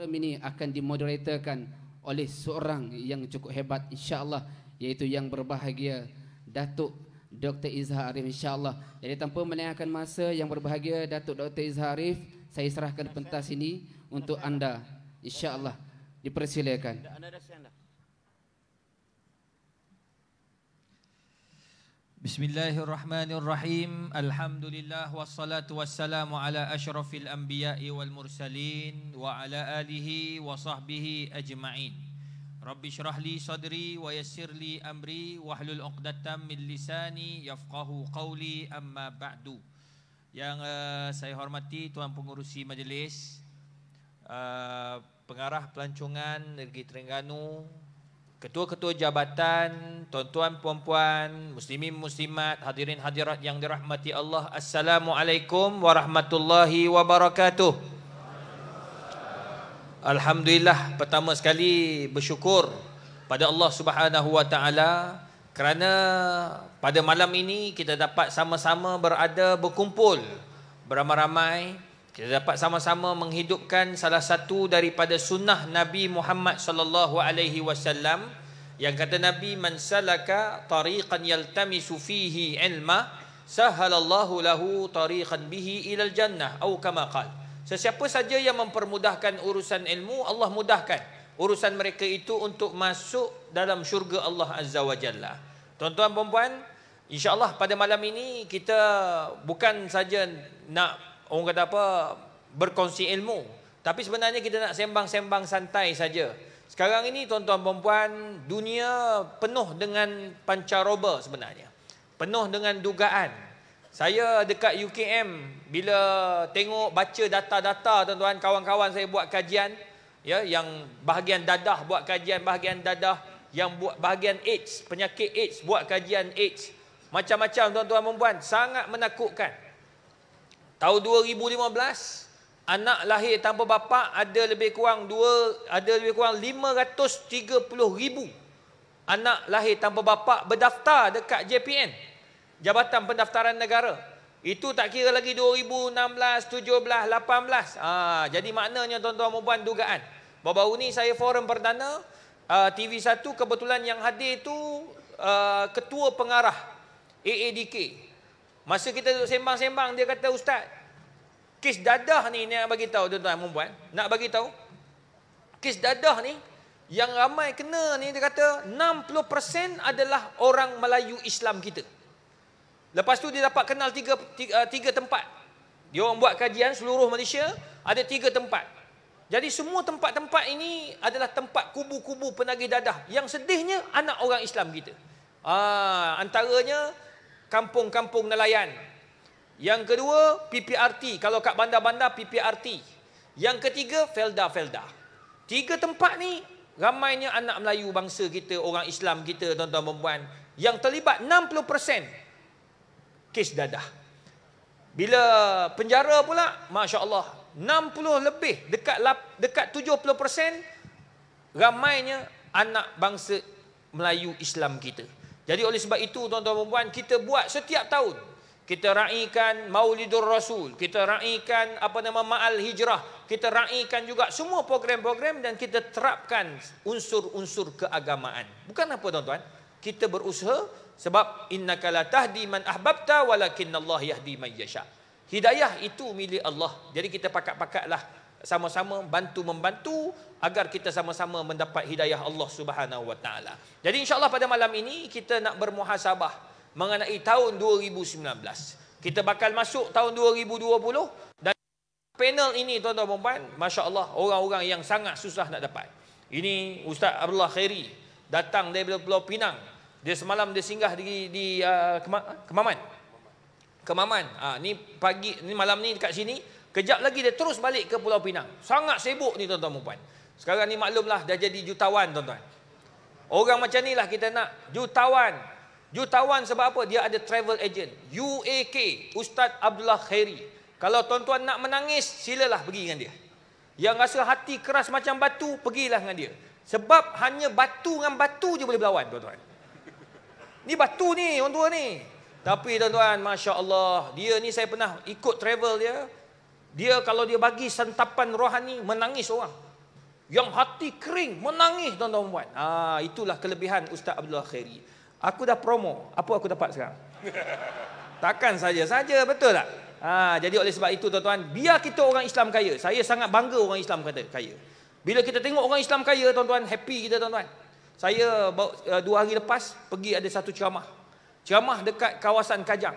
program ini akan dimoderatorkan oleh seorang yang cukup hebat insyaallah iaitu yang berbahagia Datuk Dr Izhar Arif insyaallah. Jadi tanpa melengahkan masa yang berbahagia Datuk Dr Izhar Arif, saya serahkan pentas ini untuk anda insyaallah. Dipersilakan. Anda dah. Bismillahirrahmanirrahim. Alhamdulillah wassalatu wassalamu ala asyrafil anbiya'i wal mursalin wa ala alihi wa sahbihi ajma'in. Rabbi syrah li sadri wa yassir li amri wa hlul uqdatan min lisani yafqahu qawli amma ba'du. Yang uh, saya hormati Tuan Pengurusi Majlis, uh, Pengarah Pelancongan Negeri Terengganu, ketua-ketua jabatan, tuan-tuan puan-puan, muslimin muslimat, hadirin hadirat yang dirahmati Allah. Assalamualaikum warahmatullahi wabarakatuh. Alhamdulillah pertama sekali bersyukur pada Allah Subhanahu Wa Taala kerana pada malam ini kita dapat sama-sama berada berkumpul beramai-ramai kita dapat sama-sama menghidupkan salah satu daripada sunnah Nabi Muhammad sallallahu alaihi wasallam yang kata Nabi man salaka tariqan yaltamisu fihi ilma sahalallahu lahu tariqan bihi ila jannah atau kama qala sesiapa saja yang mempermudahkan urusan ilmu Allah mudahkan urusan mereka itu untuk masuk dalam syurga Allah azza wajalla tuan-tuan puan-puan Allah pada malam ini kita bukan saja nak orang kata apa berkongsi ilmu. Tapi sebenarnya kita nak sembang-sembang santai saja. Sekarang ini tuan-tuan puan dunia penuh dengan pancaroba sebenarnya. Penuh dengan dugaan. Saya dekat UKM bila tengok baca data-data tuan-tuan kawan-kawan saya buat kajian ya yang bahagian dadah buat kajian bahagian dadah yang buat bahagian AIDS penyakit AIDS buat kajian AIDS macam-macam tuan-tuan dan sangat menakutkan Tahun 2015, anak lahir tanpa bapa ada lebih kurang 2 ada lebih kurang 530,000 anak lahir tanpa bapa berdaftar dekat JPN, Jabatan Pendaftaran Negara. Itu tak kira lagi 2016, 17, 18. Ah, jadi maknanya tuan-tuan puan dugaan. Baru-baru ni saya forum perdana uh, ha, TV1 kebetulan yang hadir tu uh, ketua pengarah AADK Masa kita duduk sembang-sembang dia kata ustaz, kes dadah ni nak bagi tahu tuan-tuan puan, nak bagi tahu kes dadah ni yang ramai kena ni dia kata 60% adalah orang Melayu Islam kita. Lepas tu dia dapat kenal tiga, tiga, ah, tiga tempat. Dia orang buat kajian seluruh Malaysia ada tiga tempat. Jadi semua tempat-tempat ini adalah tempat kubu-kubu penagih dadah. Yang sedihnya anak orang Islam kita. Ah, antaranya kampung-kampung nelayan. Yang kedua, PPRT. Kalau kat bandar-bandar, PPRT. Yang ketiga, Felda-Felda. Tiga tempat ni, ramainya anak Melayu bangsa kita, orang Islam kita, tuan-tuan perempuan. Yang terlibat 60% kes dadah. Bila penjara pula, Masya Allah, 60 lebih, dekat dekat 70% ramainya anak bangsa Melayu Islam kita. Jadi oleh sebab itu tuan-tuan dan puan kita buat setiap tahun kita raikan Maulidur Rasul, kita raikan apa nama Ma'al Hijrah, kita raikan juga semua program-program dan kita terapkan unsur-unsur keagamaan. Bukan apa tuan-tuan, kita berusaha sebab innaka la tahdi man ahbabta walakinallahu yahdi man yasha. Hidayah itu milik Allah. Jadi kita pakat-pakatlah sama-sama bantu membantu agar kita sama-sama mendapat hidayah Allah Subhanahu wa taala. Jadi insyaallah pada malam ini kita nak bermuhasabah mengenai tahun 2019. Kita bakal masuk tahun 2020 dan panel ini tuan-tuan dan puan, masya-Allah orang-orang yang sangat susah nak dapat. Ini Ustaz Abdullah Khairi datang dari Pulau Pinang. Dia semalam dia singgah di di uh, Kemaman. Kemaman. Ah ha, ni pagi ni malam ni dekat sini Kejap lagi dia terus balik ke Pulau Pinang. Sangat sibuk ni tuan-tuan puan. Sekarang ni maklumlah dah jadi jutawan tuan-tuan. Orang macam ni lah kita nak jutawan. Jutawan sebab apa? Dia ada travel agent. UAK, Ustaz Abdullah Khairi. Kalau tuan-tuan nak menangis, silalah pergi dengan dia. Yang rasa hati keras macam batu, pergilah dengan dia. Sebab hanya batu dengan batu je boleh berlawan tuan-tuan. Ni batu ni orang tua ni. Tapi tuan-tuan, Masya Allah. Dia ni saya pernah ikut travel dia. Dia kalau dia bagi santapan rohani, menangis orang. Yang hati kering, menangis tuan-tuan puan. Ah, itulah kelebihan Ustaz Abdullah Khairi. Aku dah promo, apa aku dapat sekarang? Takkan saja-saja, betul tak? Ah, jadi oleh sebab itu tuan-tuan, biar kita orang Islam kaya. Saya sangat bangga orang Islam kata kaya. Bila kita tengok orang Islam kaya tuan-tuan, happy kita tuan-tuan. Saya eh, dua hari lepas pergi ada satu ceramah. Ceramah dekat kawasan Kajang.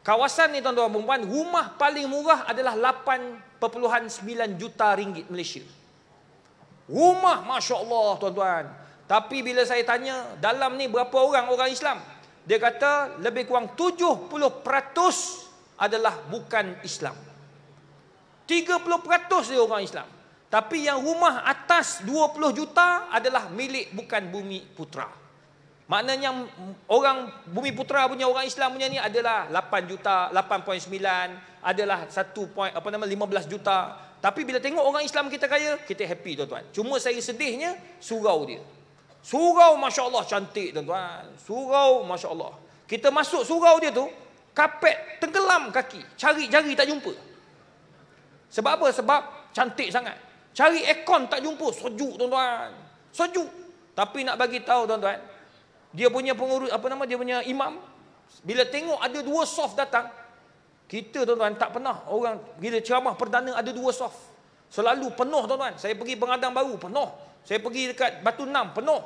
Kawasan ni tuan-tuan perempuan, rumah paling murah adalah 8.9 juta ringgit Malaysia. Rumah Masya Allah tuan-tuan. Tapi bila saya tanya, dalam ni berapa orang orang Islam? Dia kata lebih kurang 70% adalah bukan Islam. 30% dia orang Islam. Tapi yang rumah atas 20 juta adalah milik bukan bumi putra. Maknanya orang bumi putra punya orang Islam punya ni adalah 8 juta, 8.9 adalah 1. Point, apa nama 15 juta. Tapi bila tengok orang Islam kita kaya, kita happy tuan-tuan. Cuma saya sedihnya surau dia. Surau masya-Allah cantik tuan-tuan. Surau masya-Allah. Kita masuk surau dia tu, kapet tenggelam kaki, cari jari tak jumpa. Sebab apa? Sebab cantik sangat. Cari aircon tak jumpa, sejuk tuan-tuan. Sejuk. Tapi nak bagi tahu tuan-tuan, dia punya pengurus apa nama dia punya imam bila tengok ada dua soft datang kita tuan-tuan tak pernah orang bila ceramah perdana ada dua soft selalu penuh tuan-tuan saya pergi pengadang baru penuh saya pergi dekat batu enam penuh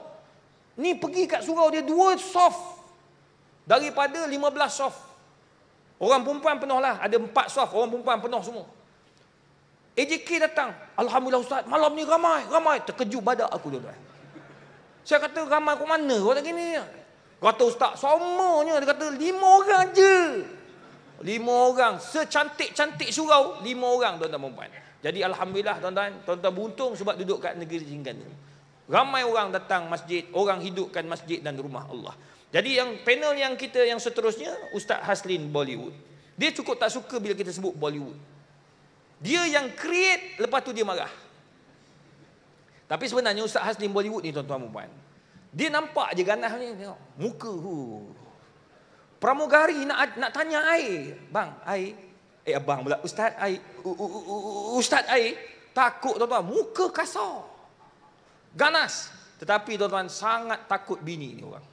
ni pergi kat surau dia dua soft daripada 15 soft orang perempuan penuh lah ada empat soft orang perempuan penuh semua AJK datang Alhamdulillah Ustaz malam ni ramai ramai terkejut badak aku tuan-tuan saya kata ramai kau mana kau tak gini. Kata ustaz, semuanya dia kata lima orang je. Lima orang secantik-cantik surau, lima orang tuan-tuan puan. Jadi alhamdulillah tuan-tuan, tuan-tuan beruntung sebab duduk kat negeri Jinggan. ni. Ramai orang datang masjid, orang hidupkan masjid dan rumah Allah. Jadi yang panel yang kita yang seterusnya Ustaz Haslin Bollywood. Dia cukup tak suka bila kita sebut Bollywood. Dia yang create lepas tu dia marah. Tapi sebenarnya Ustaz Haslim Bollywood ni tuan-tuan puan. Dia nampak je ganas ni tengok muka hu. Pramugari nak nak tanya air. Bang, air. Eh abang pula ustaz air. Ustaz air takut tuan-tuan muka kasar. Ganas. Tetapi tuan-tuan sangat takut bini ni orang.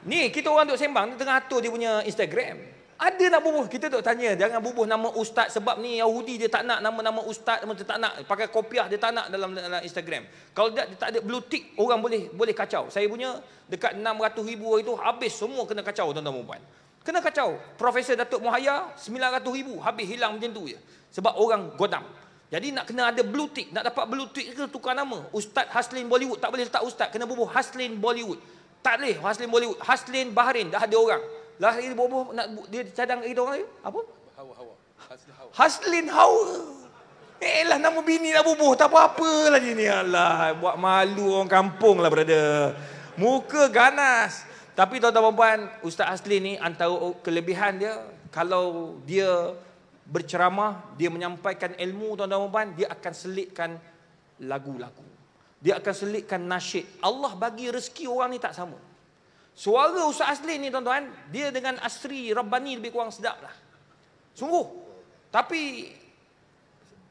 Ni kita orang duk sembang tengah atur dia punya Instagram. Ada nak bubuh. Kita tak tanya. Jangan bubuh nama ustaz. Sebab ni Yahudi dia tak nak nama-nama ustaz. Dia tak nak. Pakai kopiah dia tak nak dalam, dalam Instagram. Kalau dia, dia tak ada blue tick. Orang boleh boleh kacau. Saya punya dekat 600 ribu hari tu. Habis semua kena kacau tuan-tuan perempuan. Kena kacau. Profesor Datuk Muhaya 900 ribu. Habis hilang macam tu je. Sebab orang godam. Jadi nak kena ada blue tick. Nak dapat blue tick ke tukar nama. Ustaz Haslin Bollywood. Tak boleh letak ustaz. Kena bubuh Haslin Bollywood. Tak boleh Haslin Bollywood. Haslin Baharin. Dah ada orang lah ini bobo nak dia cadang kita orang apa? Hawa hawa. Haslin hawa. Haslin Eh lah nama bini lah bobo tak apa-apa lah dia ni. Allah buat malu orang kampung lah berada. Muka ganas. Tapi tuan-tuan puan Ustaz Haslin ni antara kelebihan dia kalau dia berceramah, dia menyampaikan ilmu tuan-tuan puan dia akan selitkan lagu-lagu. Dia akan selitkan nasyid. Allah bagi rezeki orang ni tak sama. Suara Ustaz Asli ni tuan-tuan, dia dengan Asri Rabbani lebih kurang sedap lah. Sungguh. Tapi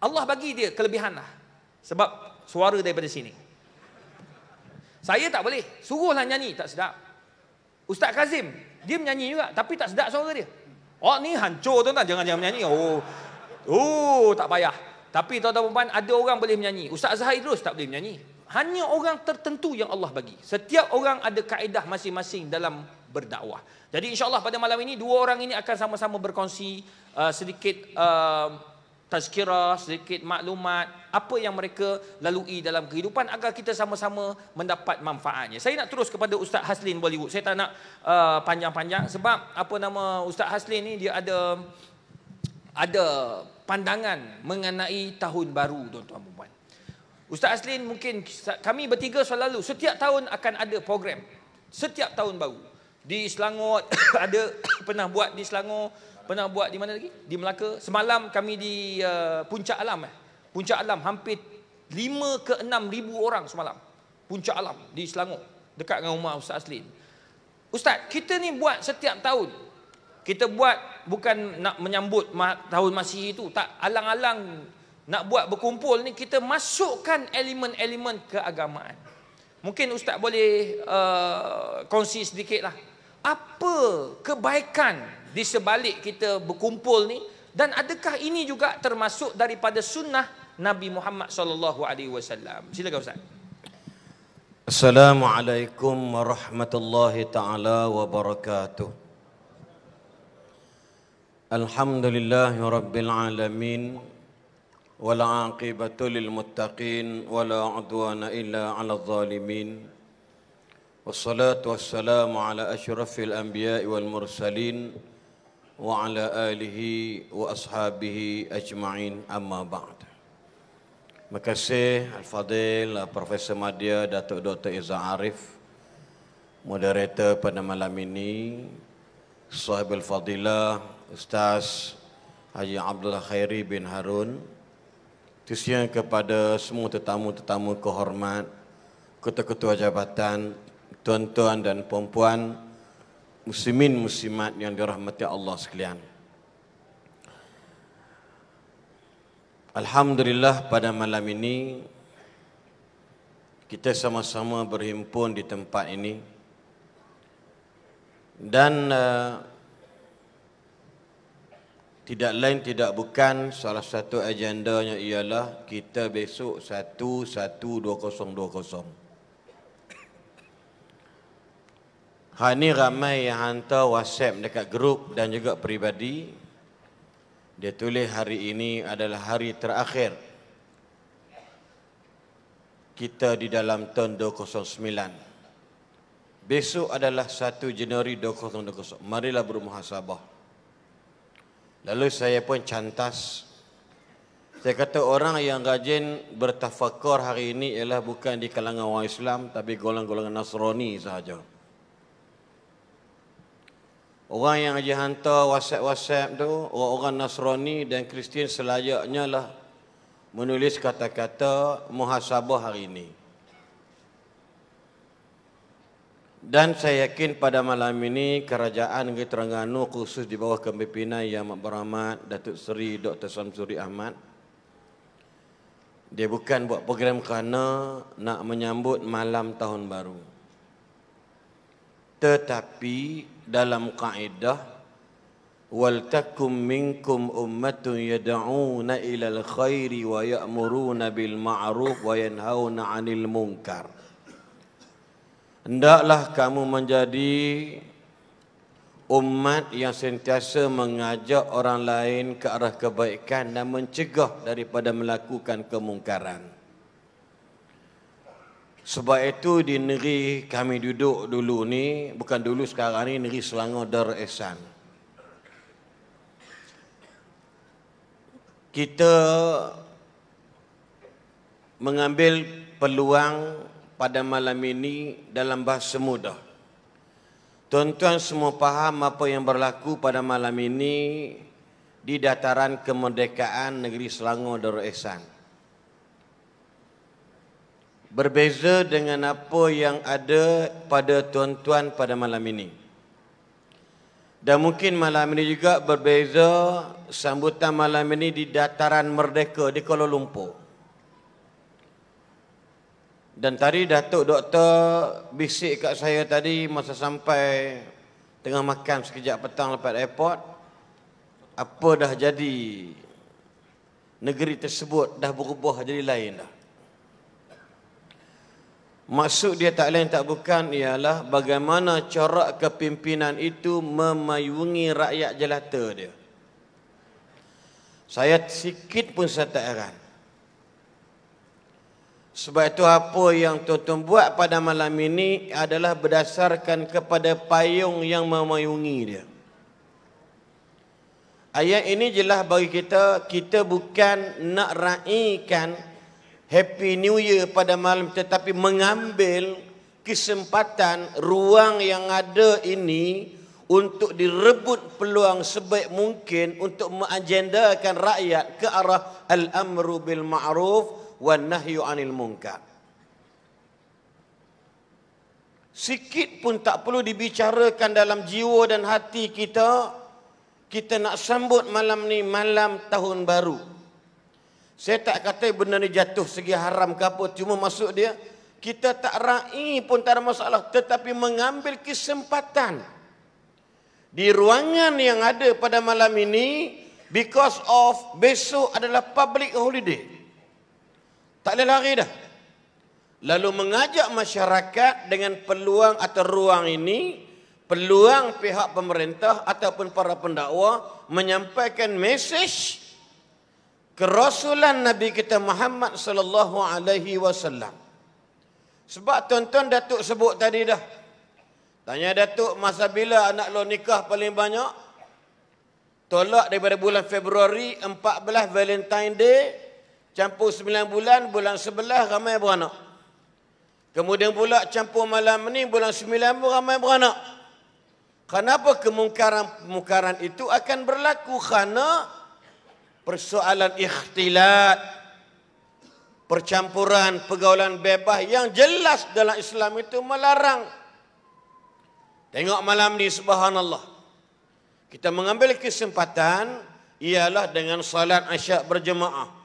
Allah bagi dia kelebihan lah. Sebab suara daripada sini. Saya tak boleh. Suruhlah nyanyi, tak sedap. Ustaz Kazim, dia menyanyi juga tapi tak sedap suara dia. Oh ni hancur tuan-tuan, jangan-jangan menyanyi. Oh, oh tak payah. Tapi tuan-tuan puan ada orang boleh menyanyi. Ustaz Zahid terus tak boleh menyanyi hanya orang tertentu yang Allah bagi. Setiap orang ada kaedah masing-masing dalam berdakwah. Jadi insya-Allah pada malam ini dua orang ini akan sama-sama berkongsi uh, sedikit uh, tazkirah, sedikit maklumat apa yang mereka lalui dalam kehidupan agar kita sama-sama mendapat manfaatnya. Saya nak terus kepada Ustaz Haslin Bollywood. Saya tak nak uh, panjang-panjang sebab apa nama Ustaz Haslin ni dia ada ada pandangan mengenai tahun baru tuan-tuan dan puan. Ustaz Aslin mungkin kami bertiga selalu setiap tahun akan ada program. Setiap tahun baru. Di Selangor ada pernah buat di Selangor, pernah buat di mana lagi? Di Melaka. Semalam kami di uh, Puncak Alam eh. Puncak Alam hampir 5 ke 6 ribu orang semalam. Puncak Alam di Selangor dekat dengan rumah Ustaz Aslin. Ustaz, kita ni buat setiap tahun. Kita buat bukan nak menyambut tahun Masih itu, tak alang-alang nak buat berkumpul ni kita masukkan elemen-elemen keagamaan. Mungkin ustaz boleh uh, kongsi sedikitlah. Apa kebaikan di sebalik kita berkumpul ni dan adakah ini juga termasuk daripada sunnah Nabi Muhammad sallallahu alaihi wasallam? Silakan ustaz. Assalamualaikum warahmatullahi taala wabarakatuh. Alhamdulillahirabbil alamin. والعاقبة للمتقين ولا عدوان إلا على الظالمين والصلاة والسلام على أشرف الأنبياء والمرسلين وعلى آله وأصحابه أجمعين أما بعد Makasih Al-Fadhil, Profesor Madia, Datuk Dr. Izza Arif Moderator pada malam ini Sahib Al-Fadhilah, Ustaz Haji Abdullah Khairi bin Harun khususnya kepada semua tetamu-tetamu kehormat, ketua-ketua jabatan, tuan-tuan dan puan-puan, muslimin muslimat yang dirahmati Allah sekalian. Alhamdulillah pada malam ini kita sama-sama berhimpun di tempat ini dan uh, tidak lain tidak bukan salah satu agendanya ialah kita besok 112020. Hari ini ramai yang hantar WhatsApp dekat grup dan juga peribadi. Dia tulis hari ini adalah hari terakhir kita di dalam tahun 2009. Besok adalah 1 Januari 2020. Marilah berumah sabah. Lalu saya pun cantas. Saya kata orang yang rajin bertafakur hari ini ialah bukan di kalangan orang Islam tapi golongan-golongan Nasrani sahaja. Orang yang aja hantar WhatsApp-WhatsApp tu, orang-orang Nasrani dan Kristian selayaknya lah menulis kata-kata muhasabah hari ini. Dan saya yakin pada malam ini kerajaan Negeri Terengganu khusus di bawah kepimpinan Yang Berhormat Datuk Seri Dr. Samsuri Ahmad. Dia bukan buat program kerana nak menyambut malam tahun baru. Tetapi dalam kaedah wal takum minkum ummatun yad'una ilal khairi wa ya'muruna bil ma'ruf wa yanhauna 'anil munkar hendaklah kamu menjadi umat yang sentiasa mengajak orang lain ke arah kebaikan dan mencegah daripada melakukan kemungkaran. Sebab itu di negeri kami duduk dulu ni, bukan dulu sekarang ni, negeri Selangor Dar Ehsan. Kita mengambil peluang pada malam ini dalam bahasa mudah. Tuan-tuan semua faham apa yang berlaku pada malam ini di dataran kemerdekaan negeri Selangor Darul Ehsan. Berbeza dengan apa yang ada pada tuan-tuan pada malam ini. Dan mungkin malam ini juga berbeza sambutan malam ini di dataran merdeka di Kuala Lumpur. Dan tadi Datuk Doktor bisik kat saya tadi masa sampai tengah makan sekejap petang lepas airport. Apa dah jadi negeri tersebut dah berubah jadi lain dah. Maksud dia tak lain tak bukan ialah bagaimana corak kepimpinan itu memayungi rakyat jelata dia. Saya sikit pun saya tak heran. Sebab itu apa yang tuan-tuan buat pada malam ini adalah berdasarkan kepada payung yang memayungi dia. Ayat ini jelas bagi kita, kita bukan nak raikan Happy New Year pada malam tetapi mengambil kesempatan ruang yang ada ini untuk direbut peluang sebaik mungkin untuk mengagendakan rakyat ke arah al-amru bil ma'ruf wan nahyu anil munkar. Sikit pun tak perlu dibicarakan dalam jiwa dan hati kita kita nak sambut malam ni malam tahun baru. Saya tak kata benda ni jatuh segi haram ke apa cuma masuk dia kita tak rai pun tak ada masalah tetapi mengambil kesempatan di ruangan yang ada pada malam ini because of besok adalah public holiday tak boleh lari dah. Lalu mengajak masyarakat dengan peluang atau ruang ini, peluang pihak pemerintah ataupun para pendakwa menyampaikan mesej kerasulan Nabi kita Muhammad sallallahu alaihi wasallam. Sebab tuan-tuan Datuk sebut tadi dah. Tanya Datuk masa bila anak lo nikah paling banyak? Tolak daripada bulan Februari 14 Valentine Day campur sembilan bulan, bulan sebelah ramai beranak. Kemudian pula campur malam ni bulan sembilan pun ramai beranak. Kenapa kemungkaran-kemungkaran itu akan berlaku? Kerana persoalan ikhtilat, percampuran, pergaulan bebas yang jelas dalam Islam itu melarang. Tengok malam ini subhanallah. Kita mengambil kesempatan ialah dengan salat asyak berjemaah.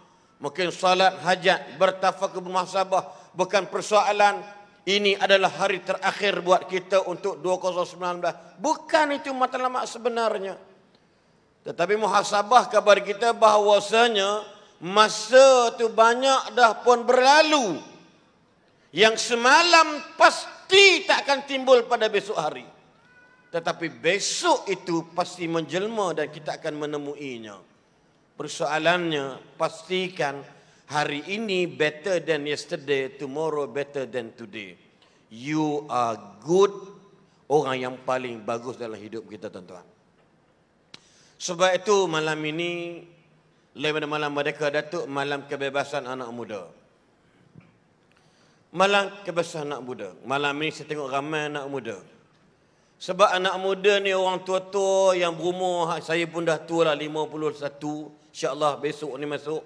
Mungkin salat, hajat, bertafak bermahasabah bukan persoalan. Ini adalah hari terakhir buat kita untuk 2019. Bukan itu matlamat sebenarnya. Tetapi muhasabah kabar kita bahawasanya masa itu banyak dah pun berlalu. Yang semalam pasti tak akan timbul pada besok hari. Tetapi besok itu pasti menjelma dan kita akan menemuinya. Persoalannya pastikan hari ini better than yesterday, tomorrow better than today. You are good orang yang paling bagus dalam hidup kita tuan-tuan. Sebab itu malam ini lewat malam merdeka Datuk malam kebebasan anak muda. Malam kebebasan anak muda. Malam ini saya tengok ramai anak muda. Sebab anak muda ni orang tua-tua yang berumur saya pun dah tua lah 51. InsyaAllah besok ni masuk.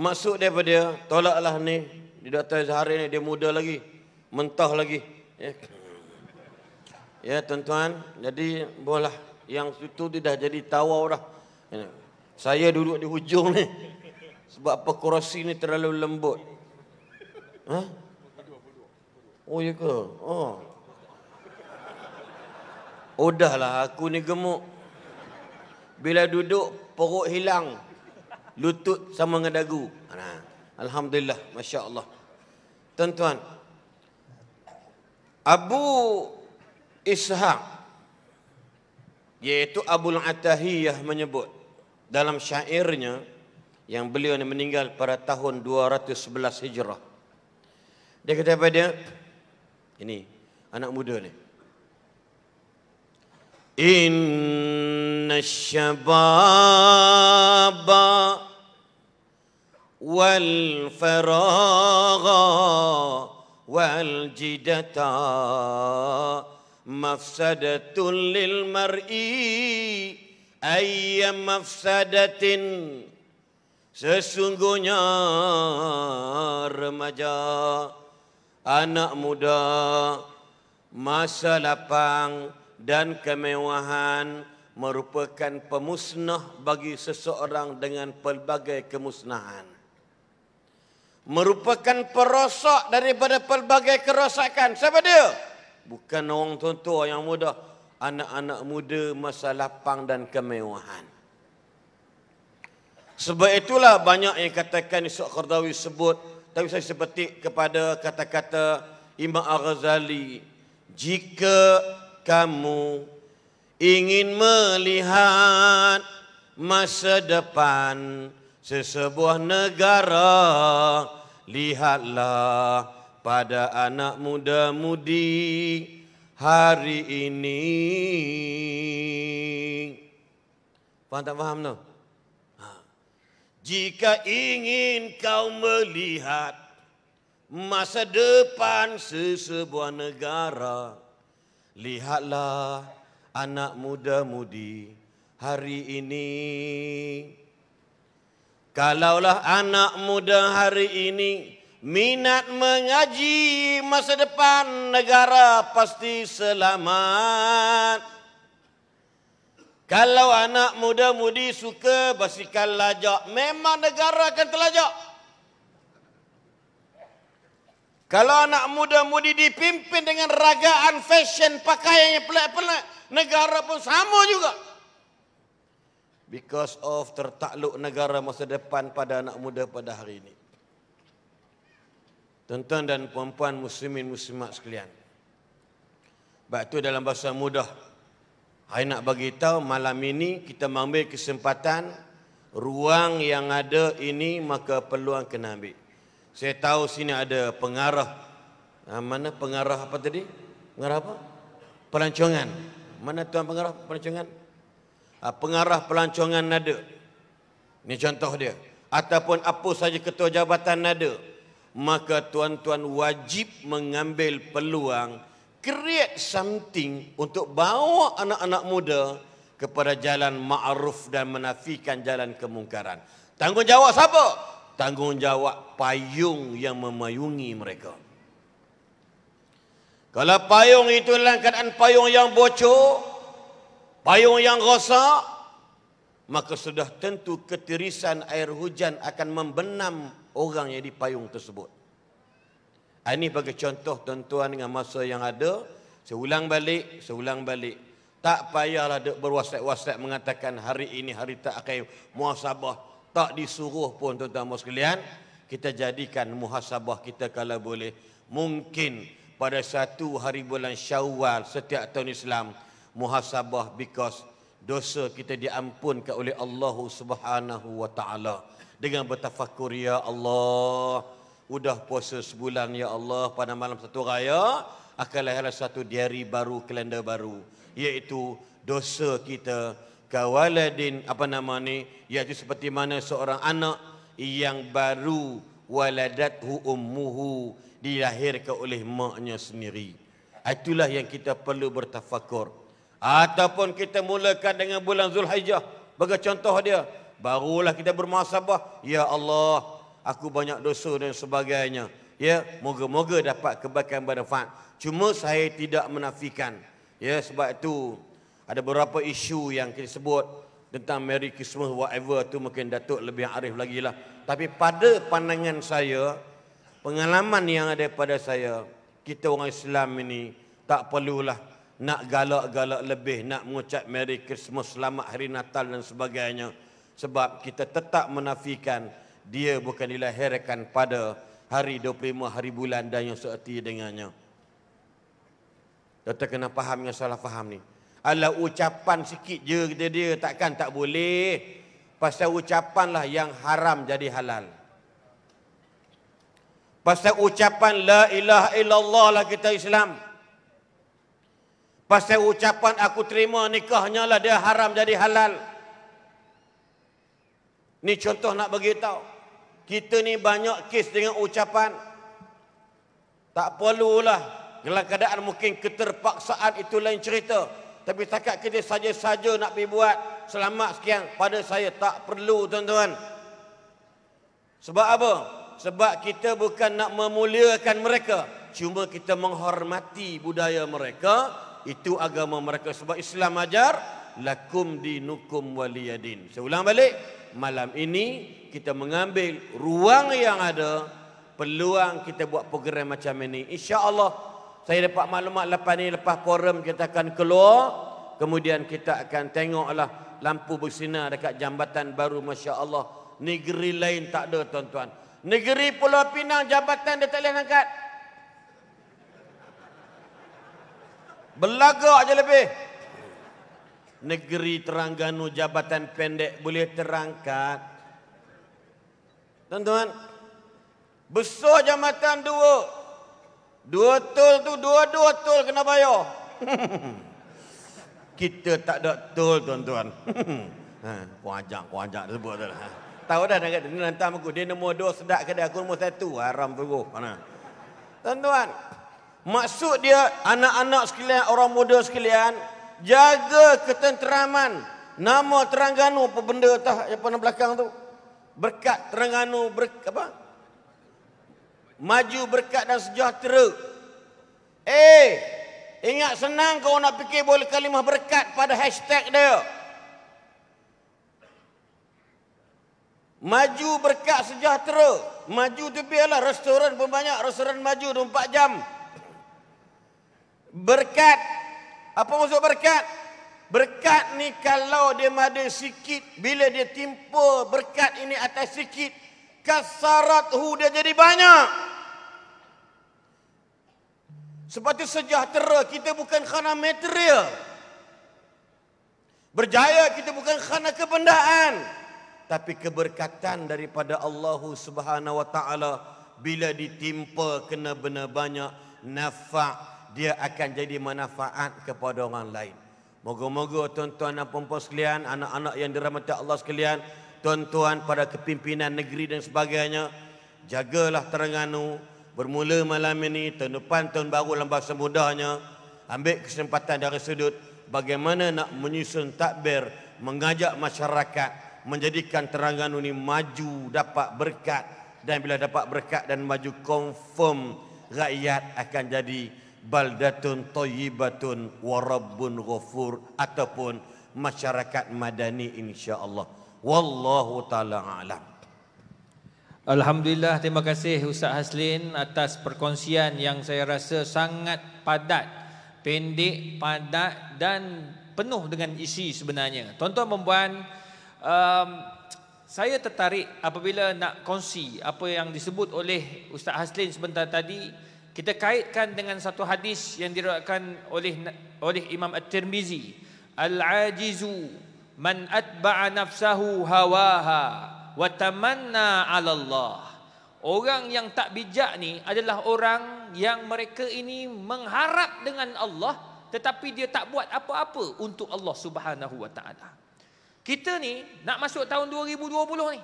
Masuk daripada lah ni. Di Dr. Zahari ni dia muda lagi. Mentah lagi. Ya, ya tuan-tuan. Jadi bolehlah Yang situ tu dah jadi tawau dah. Saya duduk di hujung ni. Sebab apa kerusi ni terlalu lembut. Ha? Oh ya ke? Oh. Udahlah aku ni gemuk. Bila duduk perut hilang. Lutut sama dengan dagu. Ha, Alhamdulillah, masya-Allah. Tuan-tuan. Abu Ishaq iaitu Abu Al-Atahiyah menyebut dalam syairnya yang beliau ni meninggal pada tahun 211 Hijrah. Dia kata pada dia ini anak muda ni. إن الشباب والفراغ والجدة مفسدة للمرء أي مفسدة sesungguhnya remaja anak muda masa lapang dan kemewahan merupakan pemusnah bagi seseorang dengan pelbagai kemusnahan. Merupakan perosok daripada pelbagai kerosakan. Siapa dia? Bukan orang tua yang muda. Anak-anak muda masa lapang dan kemewahan. Sebab itulah banyak yang katakan Isyak Khardawi sebut. Tapi saya sepetik kepada kata-kata Imam Al-Ghazali. Jika kamu ingin melihat masa depan sesebuah negara lihatlah pada anak muda mudi hari ini faham tak faham tu ha. jika ingin kau melihat masa depan sesebuah negara Lihatlah anak muda mudi hari ini Kalaulah anak muda hari ini Minat mengaji masa depan negara pasti selamat kalau anak muda mudi suka basikal lajak, memang negara akan terlajak. Kalau anak muda mudi dipimpin dengan ragaan fashion pakaian yang pelak pelik negara pun sama juga. Because of tertakluk negara masa depan pada anak muda pada hari ini. Tuan-tuan dan puan-puan muslimin muslimat sekalian. Sebab itu dalam bahasa mudah, saya nak bagi tahu malam ini kita mengambil kesempatan ruang yang ada ini maka peluang kena ambil. Saya tahu sini ada pengarah ah, mana pengarah apa tadi? Pengarah apa? Pelancongan. Mana tuan pengarah pelancongan? Ah, pengarah pelancongan nada. Ini contoh dia. Ataupun apa saja ketua jabatan nada. Maka tuan-tuan wajib mengambil peluang create something untuk bawa anak-anak muda kepada jalan ma'ruf dan menafikan jalan kemungkaran. Tanggungjawab siapa? tanggungjawab payung yang memayungi mereka. Kalau payung itu dalam keadaan payung yang bocor, payung yang rosak, maka sudah tentu ketirisan air hujan akan membenam orang yang di payung tersebut. Ah, ini bagi contoh tuan-tuan dengan masa yang ada, seulang balik, seulang balik. Tak payahlah berwasat-wasat mengatakan hari ini hari tak akan muasabah. Tak disuruh pun tuan-tuan dan sekalian, kita jadikan muhasabah kita kalau boleh mungkin pada satu hari bulan Syawal setiap tahun Islam muhasabah because dosa kita diampunkan oleh Allah Subhanahu wa dengan bertafakur ya Allah udah puasa sebulan ya Allah pada malam satu raya akan lahir satu diari baru kalender baru iaitu dosa kita kawaladin apa nama ni iaitu seperti mana seorang anak yang baru waladat waladathu ummuhu dilahirkan oleh maknya sendiri itulah yang kita perlu bertafakur ataupun kita mulakan dengan bulan Zulhijjah bagi contoh dia barulah kita bermuhasabah ya Allah aku banyak dosa dan sebagainya ya moga-moga dapat kebaikan bermanfaat cuma saya tidak menafikan ya sebab itu ada beberapa isu yang kita sebut tentang Merry Christmas whatever tu mungkin Datuk lebih arif lagi lah. Tapi pada pandangan saya, pengalaman yang ada pada saya, kita orang Islam ini tak perlulah nak galak-galak lebih, nak mengucap Merry Christmas, Selamat Hari Natal dan sebagainya. Sebab kita tetap menafikan dia bukan dilahirkan pada hari 25 hari bulan dan yang seerti dengannya. Kita kena faham yang salah faham ni. Ala ucapan sikit je kata dia takkan tak boleh. Pasal ucapanlah yang haram jadi halal. Pasal ucapan la ilaha illallah lah kita Islam. Pasal ucapan aku terima nikahnya lah dia haram jadi halal. Ni contoh nak bagi tahu. Kita ni banyak kes dengan ucapan. Tak perlulah. Dalam keadaan mungkin keterpaksaan itu lain cerita. Tapi takat kita saja-saja nak pergi buat selamat sekian pada saya tak perlu tuan-tuan. Sebab apa? Sebab kita bukan nak memuliakan mereka. Cuma kita menghormati budaya mereka. Itu agama mereka. Sebab Islam ajar. Lakum dinukum waliyadin. Saya ulang balik. Malam ini kita mengambil ruang yang ada. Peluang kita buat program macam ini. InsyaAllah. Allah saya dapat maklumat lepas ni lepas forum kita akan keluar. Kemudian kita akan tengoklah lampu bersinar dekat jambatan baru Masya Allah. Negeri lain tak ada tuan-tuan. Negeri Pulau Pinang jambatan dia tak boleh angkat. Belagak je lebih. Negeri Terangganu jabatan pendek boleh terangkat. Tuan-tuan. Besar jambatan dua. Dua tol tu dua-dua tol kena bayar. Kita tak ada tol tuan-tuan. Ha, kuajak kuajak sebut tu ha. Tahu dah nak dia lantar aku dia nombor dua sedak kedai aku nombor satu haram teruk mana. Ha. Tuan-tuan, maksud dia anak-anak sekalian orang muda sekalian jaga ketenteraman nama Terengganu apa benda tah yang pernah belakang tu. Berkat Terengganu ber, apa? maju berkat dan sejahtera. Eh, ingat senang kau nak fikir boleh kalimah berkat pada hashtag dia. Maju berkat sejahtera. Maju tu biarlah restoran pun banyak. Restoran maju 24 jam. Berkat. Apa maksud berkat? Berkat ni kalau dia mada sikit. Bila dia timpa berkat ini atas sikit. Kasarat hu dia jadi banyak. Sepatutnya sejahtera kita bukan kerana material. Berjaya kita bukan kerana kebendaan. Tapi keberkatan daripada Allah subhanahu wa ta'ala. Bila ditimpa kena benar banyak nafa, Dia akan jadi manfaat kepada orang lain. Moga-moga tuan-tuan dan perempuan sekalian. Anak-anak yang dirahmati Allah sekalian. Tuan-tuan pada kepimpinan negeri dan sebagainya. Jagalah Terengganu. Bermula malam ini tahun depan tahun baru dalam bahasa mudahnya ambil kesempatan dari sudut bagaimana nak menyusun takbir mengajak masyarakat menjadikan terangan ini maju dapat berkat dan bila dapat berkat dan maju confirm rakyat akan jadi baldatun toyibatun wa rabbun ghafur ataupun masyarakat madani insyaallah wallahu taala alam Alhamdulillah terima kasih Ustaz Haslin atas perkongsian yang saya rasa sangat padat, pendek, padat dan penuh dengan isi sebenarnya. Tuan-tuan dan puan, um, saya tertarik apabila nak kongsi apa yang disebut oleh Ustaz Haslin sebentar tadi, kita kaitkan dengan satu hadis yang diriwayatkan oleh oleh Imam At-Tirmizi. Al-ajizu man atba'a nafsahu hawaha watamanna 'ala Allah. Orang yang tak bijak ni adalah orang yang mereka ini mengharap dengan Allah tetapi dia tak buat apa-apa untuk Allah Subhanahu wa taala. Kita ni nak masuk tahun 2020 ni.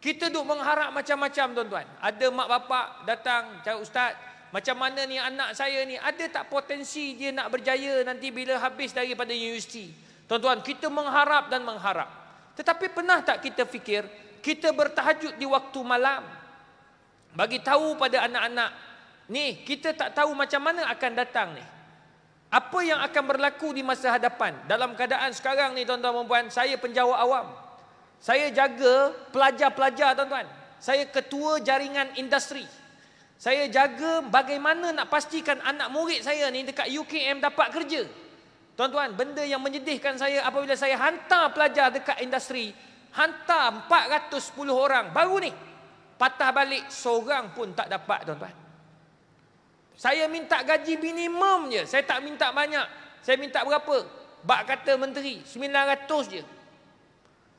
Kita duk mengharap macam-macam tuan-tuan. Ada mak bapak datang cak ustaz, macam mana ni anak saya ni ada tak potensi dia nak berjaya nanti bila habis daripada universiti. Tuan-tuan, kita mengharap dan mengharap. Tetapi pernah tak kita fikir kita bertahajud di waktu malam bagi tahu pada anak-anak ni kita tak tahu macam mana akan datang ni apa yang akan berlaku di masa hadapan dalam keadaan sekarang ni tuan-tuan dan puan saya penjawat awam saya jaga pelajar-pelajar tuan-tuan saya ketua jaringan industri saya jaga bagaimana nak pastikan anak murid saya ni dekat UKM dapat kerja Tuan-tuan, benda yang menyedihkan saya apabila saya hantar pelajar dekat industri, Hantar 410 orang baru ni. Patah balik seorang pun tak dapat tuan-tuan. Saya minta gaji minimum je. Saya tak minta banyak. Saya minta berapa? Bak kata menteri, 900 je.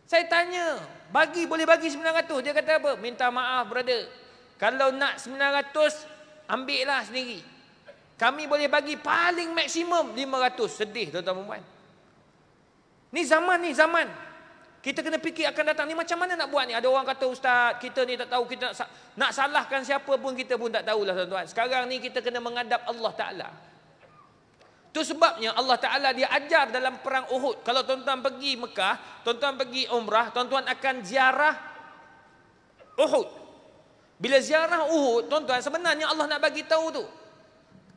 Saya tanya, bagi boleh bagi 900? Dia kata apa? Minta maaf, brother. Kalau nak 900, lah sendiri. Kami boleh bagi paling maksimum 500. Sedih, tuan-tuan perempuan. Ni zaman, ni zaman. Kita kena fikir akan datang ni macam mana nak buat ni? Ada orang kata ustaz, kita ni tak tahu kita nak, nak salahkan siapa pun kita pun tak tahulah tuan-tuan. Sekarang ni kita kena menghadap Allah Taala. Itu sebabnya Allah Taala dia ajar dalam perang Uhud. Kalau tuan-tuan pergi Mekah, tuan-tuan pergi umrah, tuan-tuan akan ziarah Uhud. Bila ziarah Uhud, tuan-tuan sebenarnya Allah nak bagi tahu tu.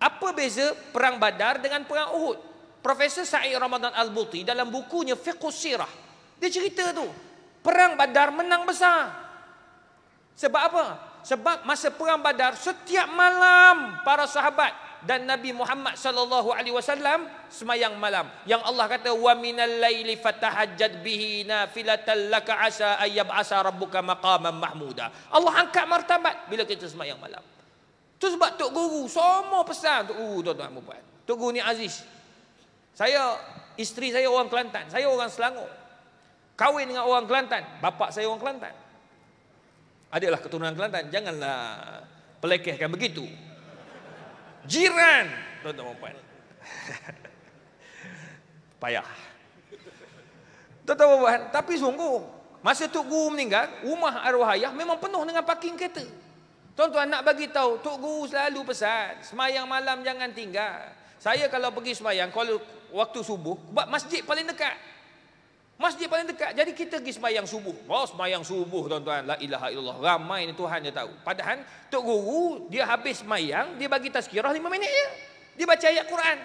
Apa beza perang Badar dengan perang Uhud? Profesor Sa'id Ramadan Al-Buti dalam bukunya Fiqh Sirah dia cerita tu. Perang Badar menang besar. Sebab apa? Sebab masa perang Badar setiap malam para sahabat dan Nabi Muhammad sallallahu alaihi wasallam semayang malam. Yang Allah kata wa minal laili fatahajjad bihi nafilatan laka asa ayyab asa rabbuka maqaman mahmuda. Allah angkat martabat bila kita semayang malam. Tu sebab tok guru semua pesan tu guru tuan-tuan puan. Tok guru ni Aziz. Saya isteri saya orang Kelantan, saya orang Selangor. Kawin dengan orang Kelantan. Bapak saya orang Kelantan. Adalah keturunan Kelantan. Janganlah pelekehkan begitu. Jiran. Tuan-tuan perempuan. Payah. Tuan-tuan perempuan. Tapi sungguh. Masa Tok Guru meninggal, rumah arwah ayah memang penuh dengan parking kereta. Tuan-tuan nak bagi tahu, Tok Guru selalu pesan, semayang malam jangan tinggal. Saya kalau pergi semayang, kalau waktu subuh, buat masjid paling dekat. Masjid paling dekat. Jadi kita pergi sembahyang subuh. Wah, oh, sembahyang subuh tuan-tuan. La ilaha illallah. Ramai ni Tuhan dia tahu. Padahal Tok Guru dia habis sembahyang, dia bagi tazkirah 5 minit je. Dia baca ayat Quran.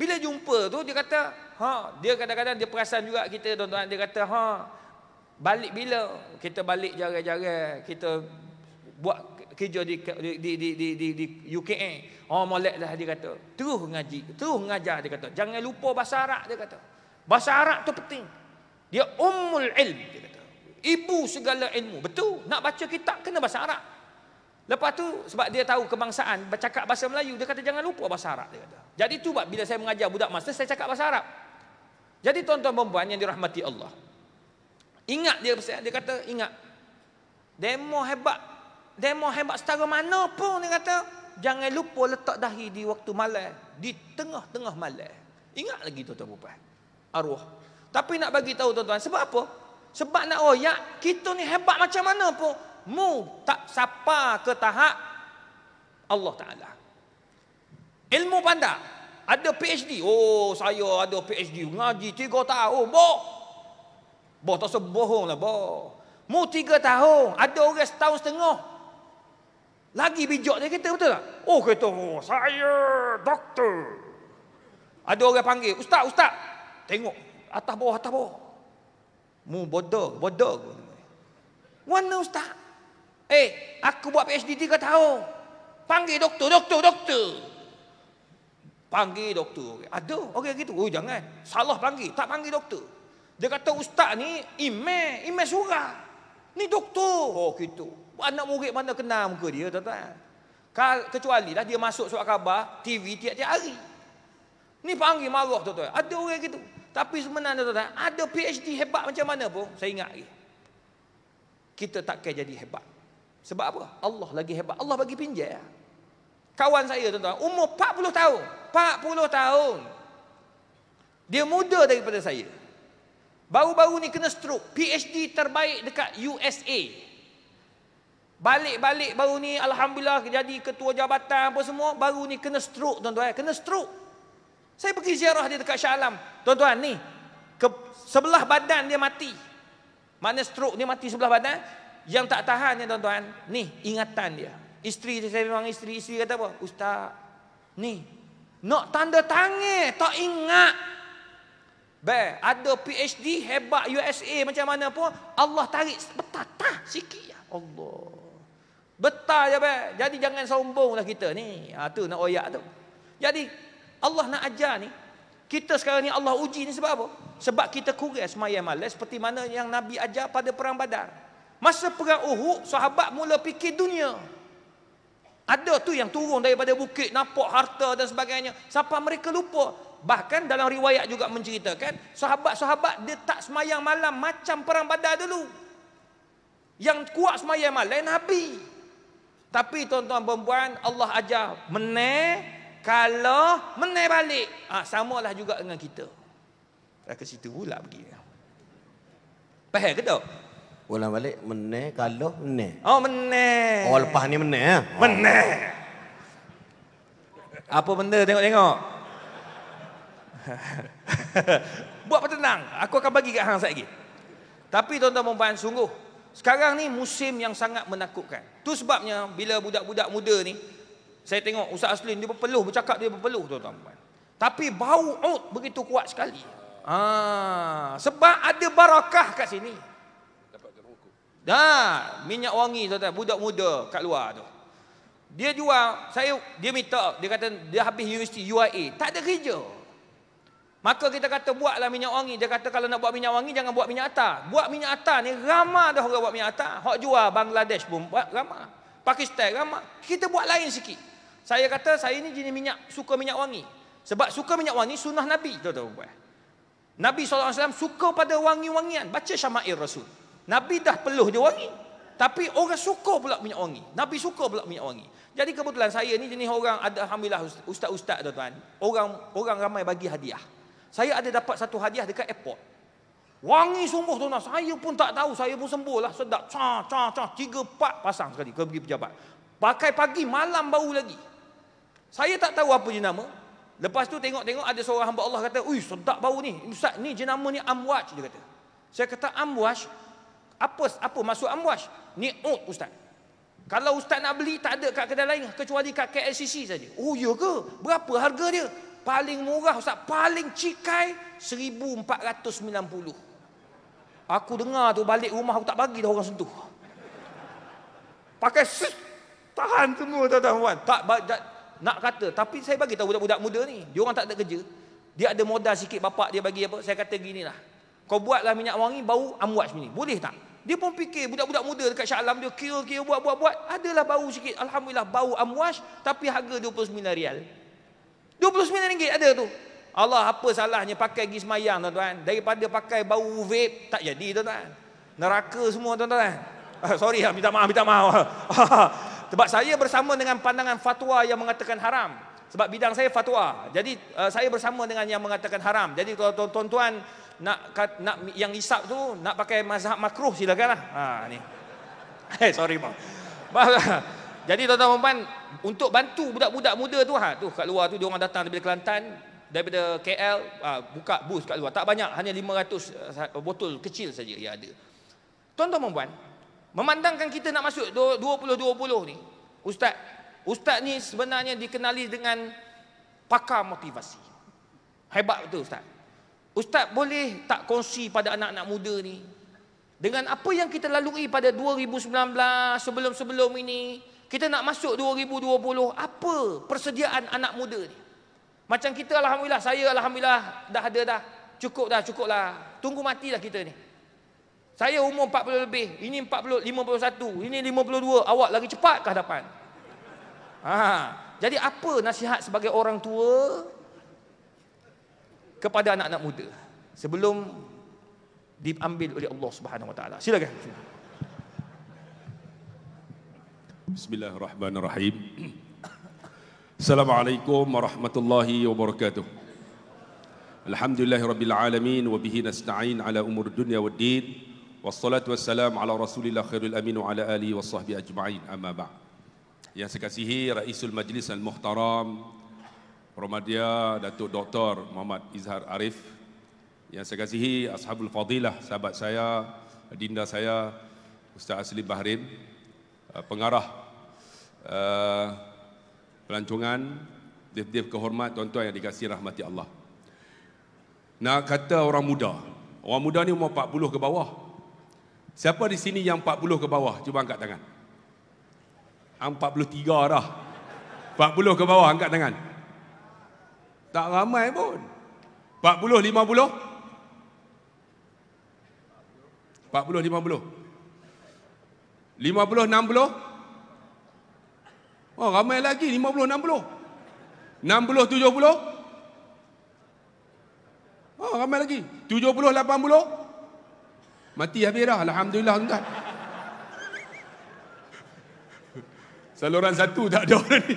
Bila jumpa tu dia kata, "Ha, dia kadang-kadang dia perasan juga kita tuan-tuan. Dia kata, "Ha, balik bila? Kita balik jaga-jaga Kita buat kerja di di di di di, di, di UKA. Oh, molek lah dia kata. Terus ngaji, terus mengajar dia kata. Jangan lupa bahasa Arab dia kata. Bahasa Arab tu penting. Dia ummul ilm dia kata. Ibu segala ilmu. Betul. Nak baca kitab kena bahasa Arab. Lepas tu sebab dia tahu kebangsaan bercakap bahasa Melayu dia kata jangan lupa bahasa Arab dia kata. Jadi tu bila saya mengajar budak master saya cakap bahasa Arab. Jadi tuan-tuan perempuan yang dirahmati Allah. Ingat dia dia kata ingat. Demo hebat. Demo hebat setara mana pun dia kata jangan lupa letak dahi di waktu malam di tengah-tengah malam. Ingat lagi tuan-tuan perempuan arwah. Tapi nak bagi tahu tuan-tuan, sebab apa? Sebab nak royak, oh, kita ni hebat macam mana pun. Mu tak sapa ke tahap Allah Ta'ala. Ilmu pandang. Ada PhD. Oh, saya ada PhD. Ngaji tiga tahun. Boh. Boh, tak sebohong lah. Boh. Mu tiga tahun. Ada orang setahun setengah. Lagi bijak dia kita, betul tak? Oh, kata, oh, saya doktor. Ada orang panggil, ustaz, ustaz, Tengok atas bawah atas bawah. Mu bodoh, bodoh. Mana ustaz? Eh, aku buat PhD 3 tahun. Panggil doktor, doktor, doktor. Panggil doktor. Ada orang okay, gitu. Oh, jangan. Salah panggil, tak panggil doktor. Dia kata ustaz ni imej, imej surah. Ni doktor. Oh, gitu. Anak murid mana kenal muka dia, tuan-tuan. Kecuali lah dia masuk surat khabar TV tiap-tiap hari. Ni panggil marah, tuan-tuan. Ada orang okay, gitu. Tapi sebenarnya tuan-tuan, ada PhD hebat macam mana pun, saya ingat lagi. Kita takkan jadi hebat. Sebab apa? Allah lagi hebat. Allah bagi pinjai Kawan saya tuan-tuan, umur 40 tahun. 40 tahun. Dia muda daripada saya. Baru-baru ni kena stroke. PhD terbaik dekat USA. Balik-balik baru ni Alhamdulillah jadi ketua jabatan apa semua. Baru ni kena stroke tuan-tuan. Kena stroke. Saya pergi ziarah dia dekat Shah Alam. Tuan-tuan ni, ke sebelah badan dia mati. Mana stroke dia mati sebelah badan? Yang tak tahan ni tuan-tuan, ni ingatan dia. Isteri dia saya memang isteri, isteri kata apa? Ustaz, ni nak tanda tangan, tak ingat. Be, ada PhD hebat USA macam mana pun, Allah tarik betah tah sikit ya Allah. Betah je be. Jadi jangan sombonglah kita ni. Ha nak oyak tu. Jadi Allah nak ajar ni kita sekarang ni Allah uji ni sebab apa? Sebab kita kurang semayang malam seperti mana yang Nabi ajar pada perang Badar. Masa perang Uhud, sahabat mula fikir dunia. Ada tu yang turun daripada bukit, nampak harta dan sebagainya. Siapa mereka lupa? Bahkan dalam riwayat juga menceritakan, sahabat-sahabat dia tak semayang malam macam perang Badar dulu. Yang kuat semayang malam Nabi. Tapi tuan-tuan perempuan, Allah ajar menang kalau menai balik, ha, ah, sama lah juga dengan kita. Dah ke situ pula pergi. Faham ke tak? Ulang balik, menai kalau menai. Oh, menai. Oh, lepas ni menai. Ha? Apa benda tengok-tengok? Buat apa tenang? Aku akan bagi kat hang sekejap lagi. Tapi tuan-tuan perempuan, sungguh. Sekarang ni musim yang sangat menakutkan. Tu sebabnya bila budak-budak muda ni saya tengok Ustaz Aslin dia berpeluh bercakap dia berpeluh tu tuan-tuan. Tapi bau out begitu kuat sekali. Ha, sebab ada barakah kat sini. Dah, minyak wangi tuan-tuan, budak muda kat luar tu. Dia jual, saya dia minta, dia kata dia habis universiti UIA, tak ada kerja. Maka kita kata buatlah minyak wangi. Dia kata kalau nak buat minyak wangi jangan buat minyak atar. Buat minyak atar ni ramai dah orang buat minyak atar. Hak jual Bangladesh pun buat ramai. Pakistan ramai. Kita buat lain sikit. Saya kata saya ni jenis minyak suka minyak wangi. Sebab suka minyak wangi sunnah Nabi, tuan-tuan Nabi SAW suka pada wangi-wangian. Baca syamail Rasul. Nabi dah peluh dia wangi. Tapi orang suka pula minyak wangi. Nabi suka pula minyak wangi. Jadi kebetulan saya ni jenis orang ada alhamdulillah ustaz-ustaz tuan-tuan. Orang orang ramai bagi hadiah. Saya ada dapat satu hadiah dekat airport. Wangi sungguh tuan-tuan. Saya pun tak tahu, saya pun sembuh lah sedap. Cha cha cha 3 4 pasang sekali ke pergi pejabat. Pakai pagi malam bau lagi. Saya tak tahu apa jenama. Lepas tu tengok-tengok ada seorang hamba Allah kata, "Ui, sedap bau ni. Ustaz, ni jenama ni amwaj dia kata. Saya kata amwaj apa apa maksud amwaj? Ni ut ustaz. Kalau ustaz nak beli tak ada kat kedai lain kecuali kat KLCC saja. Oh ya ke? Berapa harga dia? Paling murah ustaz, paling cikai 1490. Aku dengar tu balik rumah aku tak bagi dah orang sentuh. Pakai sus, tahan semua tuan-tuan. Tak, tak nak kata tapi saya bagi tahu budak-budak muda ni dia orang tak ada kerja dia ada modal sikit bapak dia bagi apa saya kata gini lah kau buatlah minyak wangi bau amwat sini boleh tak dia pun fikir budak-budak muda dekat Shah Alam dia kira-kira buat-buat-buat adalah bau sikit Alhamdulillah bau amwas tapi harga 29 rial 29 ringgit ada tu Allah apa salahnya pakai pergi semayang tuan-tuan daripada pakai bau vape tak jadi tuan-tuan neraka semua tuan-tuan ah, sorry lah, minta maaf minta maaf Sebab saya bersama dengan pandangan fatwa yang mengatakan haram. Sebab bidang saya fatwa. Jadi uh, saya bersama dengan yang mengatakan haram. Jadi kalau tuan-tuan nak kat, nak yang isap tu nak pakai mazhab makruh silakanlah. Ha ni. Hey, eh, sorry bang. Jadi tuan-tuan puan untuk bantu budak-budak muda tu ha tu kat luar tu dia orang datang daripada Kelantan daripada KL ha, buka bus kat luar tak banyak hanya 500 eh, botol kecil saja yang ada. Tuan-tuan puan Memandangkan kita nak masuk 2020 20 ni, ustaz, ustaz ni sebenarnya dikenali dengan pakar motivasi. Hebat betul ustaz. Ustaz boleh tak kongsi pada anak-anak muda ni dengan apa yang kita lalui pada 2019 sebelum-sebelum ini, kita nak masuk 2020, apa persediaan anak muda ni? Macam kita Alhamdulillah, saya Alhamdulillah dah ada dah. Cukup dah, cukup lah. Tunggu mati dah kita ni. Saya umur 40 lebih, ini 40, 51, ini 52, awak lagi cepat ke hadapan? Ha. Jadi apa nasihat sebagai orang tua kepada anak-anak muda sebelum diambil oleh Allah Subhanahu Wa Taala? Silakan. Bismillahirrahmanirrahim. Assalamualaikum warahmatullahi wabarakatuh. Alhamdulillahirabbil alamin wa nasta'in ala umur dunia wad din. Wassalatu wassalam ala rasulillah khairul amin wa ala alihi wa sahbihi ajma'in amma ba' Yang saya kasihi Raisul Majlis Al-Muhtaram Romadia Datuk Dr. Muhammad Izhar Arif Yang saya kasihi Ashabul Fadilah sahabat saya Dinda saya Ustaz Asli Bahrain eh, Pengarah uh, Pelancongan Dif-dif kehormat tuan-tuan yang dikasih rahmati Allah Nak kata orang muda Orang muda ni umur 40 ke bawah Siapa di sini yang 40 ke bawah? Cuba angkat tangan. 43 dah. 40 ke bawah angkat tangan. Tak ramai pun. 40-50? 40-50? 50, 60. Oh ramai lagi 50-60? 60-70? Oh ramai lagi 70-80? Mati habis dah. Alhamdulillah tuan. Saluran satu tak ada orang ni.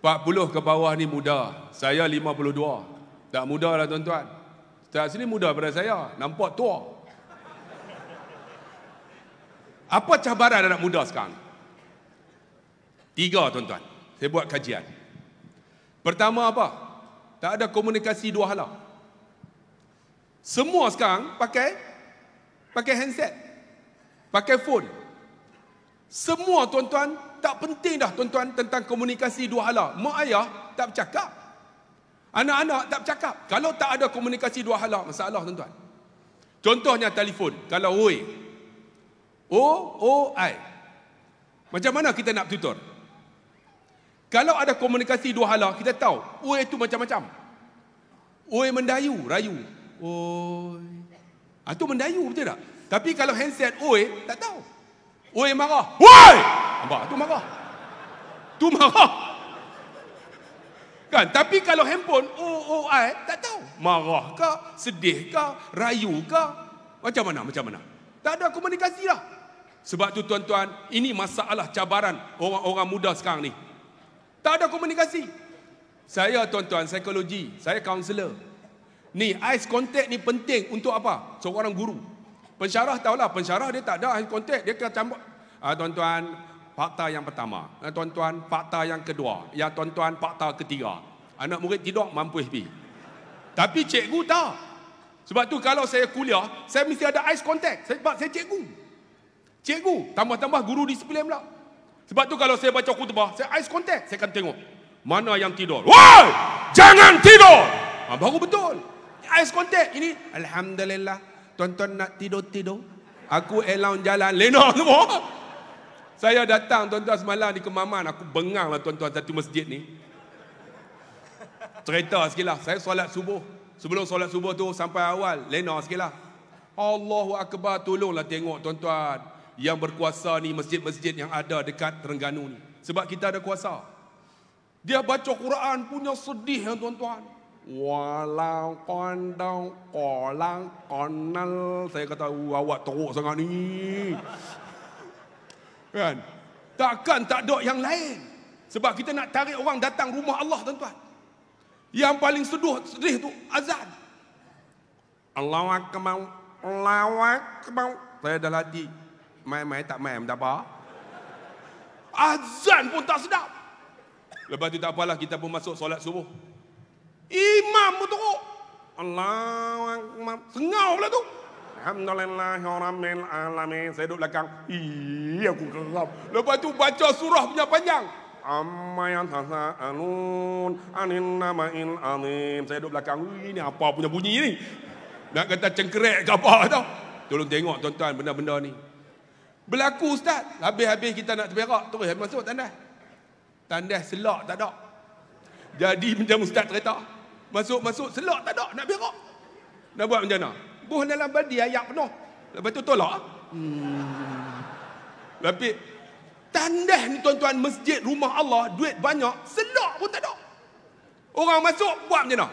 40 ke bawah ni muda. Saya 52. Tak muda lah tuan-tuan. Setelah sini muda pada saya. Nampak tua. Apa cabaran anak muda sekarang? Tiga tuan-tuan. Saya buat kajian. Pertama apa? Tak ada komunikasi dua halang. Lah. Semua sekarang pakai pakai handset. Pakai phone. Semua tuan-tuan tak penting dah tuan-tuan tentang komunikasi dua hala. Mak ayah tak bercakap. Anak-anak tak bercakap. Kalau tak ada komunikasi dua hala, masalah tuan-tuan. Contohnya telefon. Kalau oi. O, O, I. Macam mana kita nak tutur? Kalau ada komunikasi dua hala, kita tahu. Oi itu macam-macam. Oi mendayu, rayu. Oi. Ah tu mendayu betul tak? Tapi kalau handset oi, tak tahu. Oi marah. Oi! Nampak? Tu marah. Tu marah. Kan? Tapi kalau handphone o o i, tak tahu. Marah ke, sedih ke, rayu ke? Macam mana? Macam mana? Tak ada komunikasi lah. Sebab tu tuan-tuan, ini masalah cabaran orang-orang muda sekarang ni. Tak ada komunikasi. Saya tuan-tuan psikologi, saya kaunselor. Ni eye contact ni penting untuk apa? Seorang guru. Pensyarah tahulah, pensyarah dia tak ada eye contact, dia kena campur. Ah tuan-tuan, fakta yang pertama. Ah tuan-tuan, fakta yang kedua. Ya tuan-tuan, fakta ketiga. Anak murid tidak mampu pergi. Tapi cikgu tak. Sebab tu kalau saya kuliah, saya mesti ada eye contact. Sebab saya cikgu. Cikgu, tambah-tambah guru disiplin pula. Sebab tu kalau saya baca khutbah, saya eye contact, saya akan tengok. Mana yang tidur? Woi! Jangan tidur! Ha, baru betul ais kontak ini alhamdulillah tuan-tuan nak tidur-tidur aku Elang jalan lena semua oh. saya datang tuan-tuan semalam di Kemaman aku bengang lah tuan-tuan satu masjid ni cerita sikitlah saya solat subuh sebelum solat subuh tu sampai awal lena sikitlah Allahu Akbar tolonglah tengok tuan-tuan yang berkuasa ni masjid-masjid yang ada dekat Terengganu ni sebab kita ada kuasa dia baca Quran punya sedih yang tuan-tuan Uh, sangat ni. Kan Takkan tak ada yang lain. Sebab kita nak tarik orang datang rumah Allah tuan-tuan. Yang paling seduh, sedih tu azan. Allahu akbar. Allahu akbar. Saya dah lati. mai-mai tak mai, dah apa. Azan pun tak sedap. Lepas tu tak apalah kita pun masuk solat subuh. Imam pun teruk. Allah Akbar. Sengau pula tu. Alhamdulillah. Ya Alhamdulillah. Saya duduk belakang. Iya aku geram. Lepas tu baca surah punya panjang. Amma yang tasa anun anin nama il amin. Saya duduk belakang. Ini apa punya bunyi ni? Nak kata cengkerek ke apa tau? Tolong tengok tuan-tuan benda-benda ni. Berlaku ustaz. Habis-habis kita nak terberak. Terus habis masuk tandas. Tandas selak tak ada. Jadi macam ustaz cerita. Masuk-masuk selok tak ada nak berak. Nak buat macam mana? Buh dalam badi ayak penuh. Lepas tu tolak. Hmm. Tapi tandas ni tuan-tuan masjid rumah Allah duit banyak selok pun tak ada. Orang masuk buat macam mana?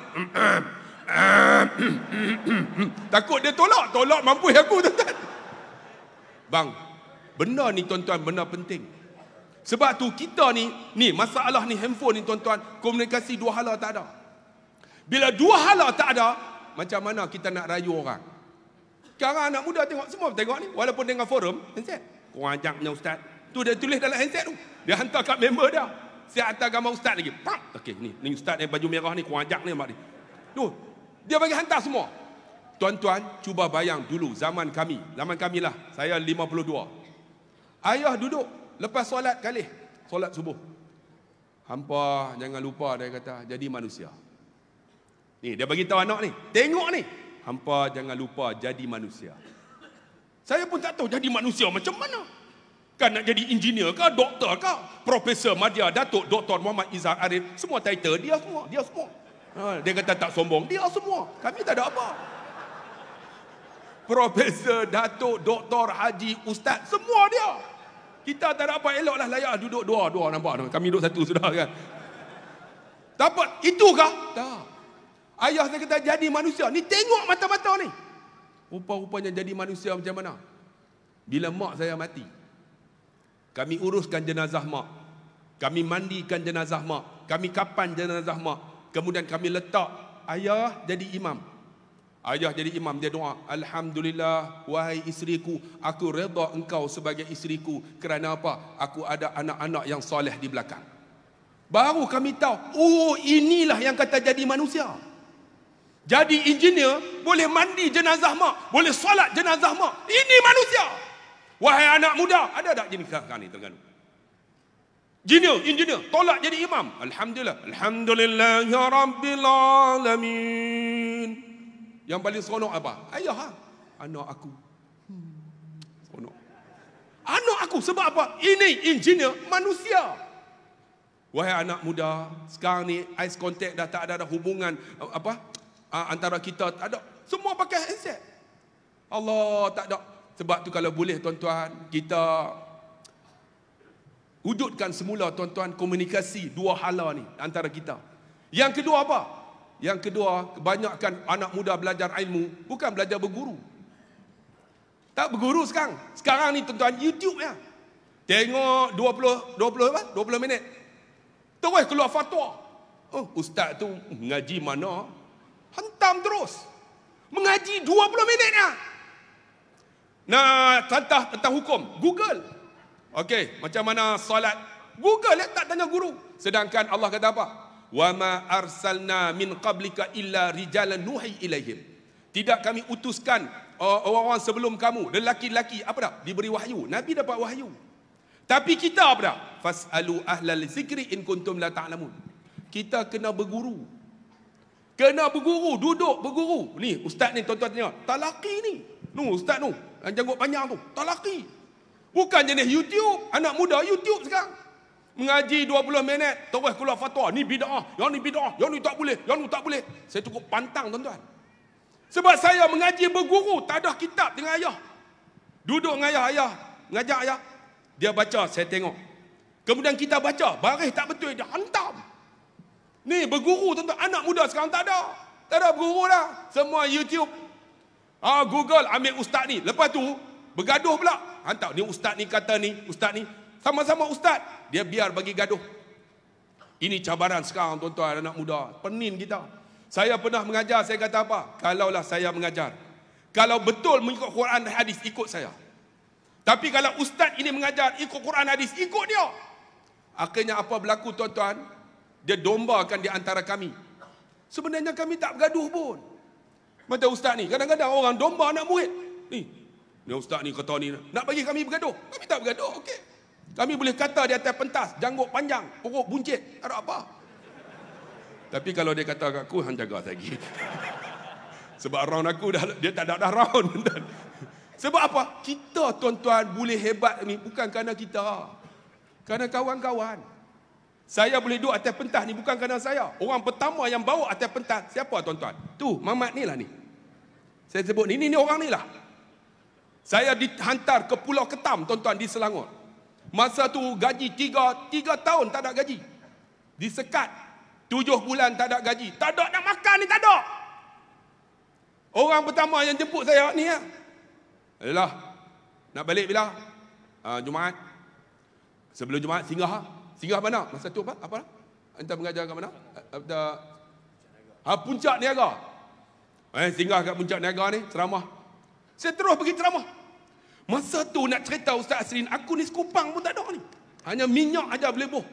Takut dia tolak, tolak mampu aku tuan-tuan. Bang, benda ni tuan-tuan benda penting. Sebab tu kita ni, ni masalah ni handphone ni tuan-tuan, komunikasi dua hala tak ada. Bila dua hala tak ada, macam mana kita nak rayu orang? Sekarang anak muda tengok semua tengok ni walaupun dengan forum handset. punya ustaz. Tu dia tulis dalam handset tu. Dia hantar kat member dia. Saya hantar gambar ustaz lagi. Pam. Okey ni, ni ustaz yang baju merah ni kuajak ni mak ni. Tu. Dia bagi hantar semua. Tuan-tuan, cuba bayang dulu zaman kami. Zaman kami lah. Saya 52. Ayah duduk lepas solat kali. Solat subuh. Hampa, jangan lupa dia kata, jadi manusia. Ni dia bagi tahu anak ni, tengok ni. Hampa jangan lupa jadi manusia. Saya pun tak tahu jadi manusia macam mana. Kan nak jadi engineer ke, doktor ke, profesor Madya, Datuk Dr. Muhammad Izzah Arif, semua title dia semua, dia semua. Ha, dia kata tak sombong, dia semua. Kami tak ada apa. Profesor, Datuk, Doktor, Haji, Ustaz, semua dia. Kita tak ada apa, eloklah layak duduk dua, dua nampak. Kami duduk satu sudah kan. Tak apa, itukah? Tak. Ayah saya kata jadi manusia. Ni tengok mata-mata ni. Rupa-rupanya jadi manusia macam mana? Bila mak saya mati. Kami uruskan jenazah mak. Kami mandikan jenazah mak. Kami kapan jenazah mak. Kemudian kami letak ayah jadi imam. Ayah jadi imam dia doa, "Alhamdulillah wahai isteriku, aku reda engkau sebagai isteriku kerana apa? Aku ada anak-anak yang soleh di belakang." Baru kami tahu, oh inilah yang kata jadi manusia. Jadi engineer boleh mandi jenazah mak, boleh solat jenazah mak. Ini manusia. Wahai anak muda, ada tak jenis kan ini Terengganu? Engineer, engineer, tolak jadi imam. Alhamdulillah. Alhamdulillah ya rabbil alamin. Yang paling seronok apa? Ayah ha? Anak aku. Seronok. Anak aku sebab apa? Ini engineer manusia. Wahai anak muda, sekarang ni ice contact dah tak ada, ada hubungan apa Ah, antara kita tak ada. Semua pakai headset. Allah tak ada. Sebab tu kalau boleh tuan-tuan, kita wujudkan semula tuan-tuan komunikasi dua hala ni antara kita. Yang kedua apa? Yang kedua, kebanyakan anak muda belajar ilmu bukan belajar berguru. Tak berguru sekarang. Sekarang ni tuan-tuan YouTube ya. Tengok 20 20 apa? 20 minit. Terus keluar fatwa. Oh, ustaz tu ngaji mana? Hantam terus. Mengaji 20 minit dah. Nak tantah tentang hukum. Google. Okey, macam mana salat Google lah, tak tanya guru. Sedangkan Allah kata apa? Wa ma arsalna min qablika illa rijalan nuhi ilaihim. Tidak kami utuskan orang-orang sebelum kamu, lelaki-lelaki apa dah? Diberi wahyu. Nabi dapat wahyu. Tapi kita apa dah? Fasalu ahlal zikri in kuntum la ta'lamun. Kita kena berguru. Kena berguru, duduk berguru. Ni ustaz ni tuan-tuan tanya, talaki ni. Nu ustaz nu, yang janggut panjang tu, talaki. Bukan jenis YouTube, anak muda YouTube sekarang. Mengaji 20 minit, terus keluar fatwa. Ni bid'ah, yang ni bid'ah, yang ni tak boleh, yang ni tak boleh. Saya cukup pantang tuan-tuan. Sebab saya mengaji berguru, tak ada kitab dengan ayah. Duduk dengan ayah, ayah, mengajar ayah. Dia baca, saya tengok. Kemudian kita baca, baris tak betul, dia hantam. Ni berguru tentang anak muda sekarang tak ada. Tak ada berguru dah. Semua YouTube. Ah Google ambil ustaz ni. Lepas tu bergaduh pula. Hantar ni ustaz ni kata ni, ustaz ni. Sama-sama ustaz. Dia biar bagi gaduh. Ini cabaran sekarang tuan-tuan anak muda. Penin kita. Saya pernah mengajar, saya kata apa? Kalaulah saya mengajar. Kalau betul mengikut Quran dan hadis, ikut saya. Tapi kalau ustaz ini mengajar, ikut Quran hadis, ikut dia. Akhirnya apa berlaku tuan-tuan? dia dombakan di antara kami. Sebenarnya kami tak bergaduh pun. Macam ustaz ni, kadang-kadang orang domba nak murid. Ni, ni ustaz ni kata ni, nak bagi kami bergaduh. Kami tak bergaduh, okey. Kami boleh kata di atas pentas, janggut panjang, perut buncit, ada apa. Tapi kalau dia kata kat aku, hang jaga lagi. Sebab round aku dah, dia tak ada dah round. Sebab apa? Kita tuan-tuan boleh hebat ni bukan kerana kita. Kerana kawan-kawan. Saya boleh duduk atas pentas ni bukan kerana saya. Orang pertama yang bawa atas pentas siapa tuan-tuan? Tu, Mamat ni lah ni. Saya sebut ni, ni, ni orang ni lah. Saya dihantar ke Pulau Ketam tuan-tuan di Selangor. Masa tu gaji tiga, tiga tahun tak ada gaji. Disekat tujuh bulan tak ada gaji. Tak ada nak makan ni tak ada. Orang pertama yang jemput saya ni lah. Yalah, nak balik bila? Uh, Jumaat. Sebelum Jumaat singgah lah. Singgah mana? Masa tu apa? Apa? Anta mengajar kat mana? Ada ha, puncak niaga. Eh, singgah kat puncak niaga ni, ceramah. Saya terus pergi ceramah. Masa tu nak cerita Ustaz Asrin, aku ni sekupang pun tak ada ni. Hanya minyak aja boleh boh.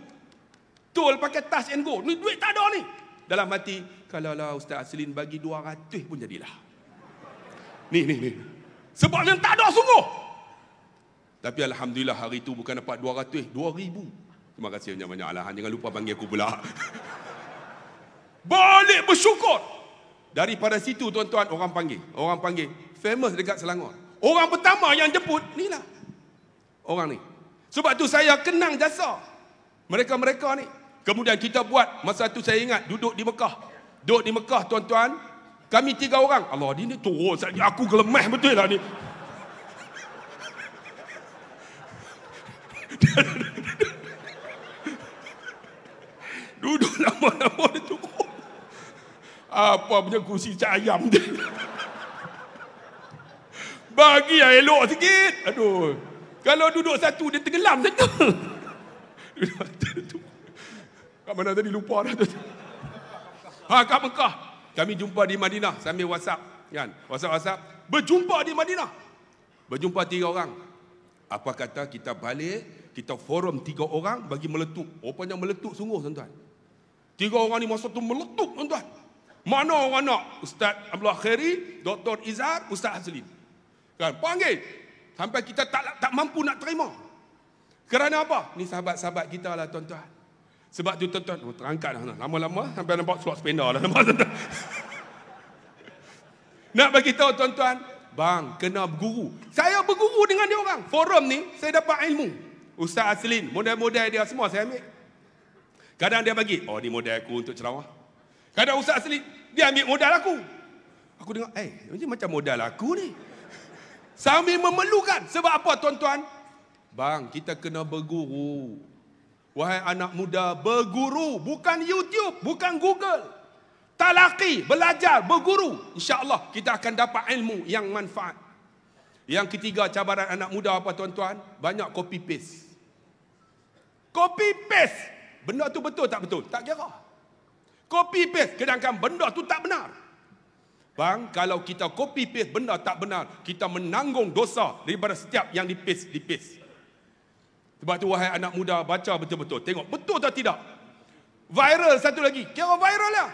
Tol pakai tas and go. Ni duit tak ada ni. Dalam hati, kalaulah Ustaz Asrin bagi 200 pun jadilah. Ni, ni, ni. Sebab yang tak ada sungguh. Tapi Alhamdulillah hari tu bukan dapat 200, 2000. Terima kasih banyak-banyak lah. Jangan lupa panggil aku pula. Balik bersyukur. Daripada situ tuan-tuan orang panggil. Orang panggil. Famous dekat Selangor. Orang pertama yang jemput. Inilah. Orang ni. Sebab tu saya kenang jasa. Mereka-mereka ni. Kemudian kita buat. Masa tu saya ingat duduk di Mekah. Duduk di Mekah tuan-tuan. Kami tiga orang. Allah dia ni turun saja. Aku gelemah betul lah ni. Duduk lama-lama dia cukup. Apa punya kursi cayam dia. Bagi yang elok sikit. Aduh. Kalau duduk satu, dia tenggelam satu. Duduk satu. Kat mana tadi lupa dah tu. Ha, kat Mekah. Kami jumpa di Madinah sambil WhatsApp. Kan? WhatsApp-WhatsApp. Berjumpa di Madinah. Berjumpa tiga orang. Apa kata kita balik, kita forum tiga orang bagi meletup. Rupanya meletup sungguh tuan-tuan. Tiga orang ni masa tu meletup tuan-tuan. Mana orang nak? Ustaz Abdullah Khairi, Dr. Izar, Ustaz Hazlin. Kan? Panggil. Sampai kita tak tak mampu nak terima. Kerana apa? Ni sahabat-sahabat kita lah tuan-tuan. Sebab tu tuan-tuan, oh, terangkat lah. Lama-lama sampai nampak slot sepeda lah. Nampak, tuan -tuan. nak bagi tahu tuan-tuan, bang kena berguru. Saya berguru dengan dia orang. Forum ni saya dapat ilmu. Ustaz Aslin, model-model dia semua saya ambil. Kadang dia bagi, oh ni modal aku untuk ceramah. Kadang usah asli, dia ambil modal aku. Aku dengar, eh ini macam modal aku ni. Sambil memelukan Sebab apa tuan-tuan? Bang, kita kena berguru. Wahai anak muda, berguru. Bukan YouTube, bukan Google. Talaki, belajar, berguru. Insya Allah kita akan dapat ilmu yang manfaat. Yang ketiga cabaran anak muda apa tuan-tuan? Banyak copy paste. Copy paste benda tu betul tak betul? Tak kira. Copy paste, sedangkan benda tu tak benar. Bang, kalau kita copy paste benda tak benar, kita menanggung dosa daripada setiap yang dipis, dipis. Sebab tu wahai anak muda, baca betul-betul. Tengok, betul atau tidak? Viral satu lagi. Kira viral lah.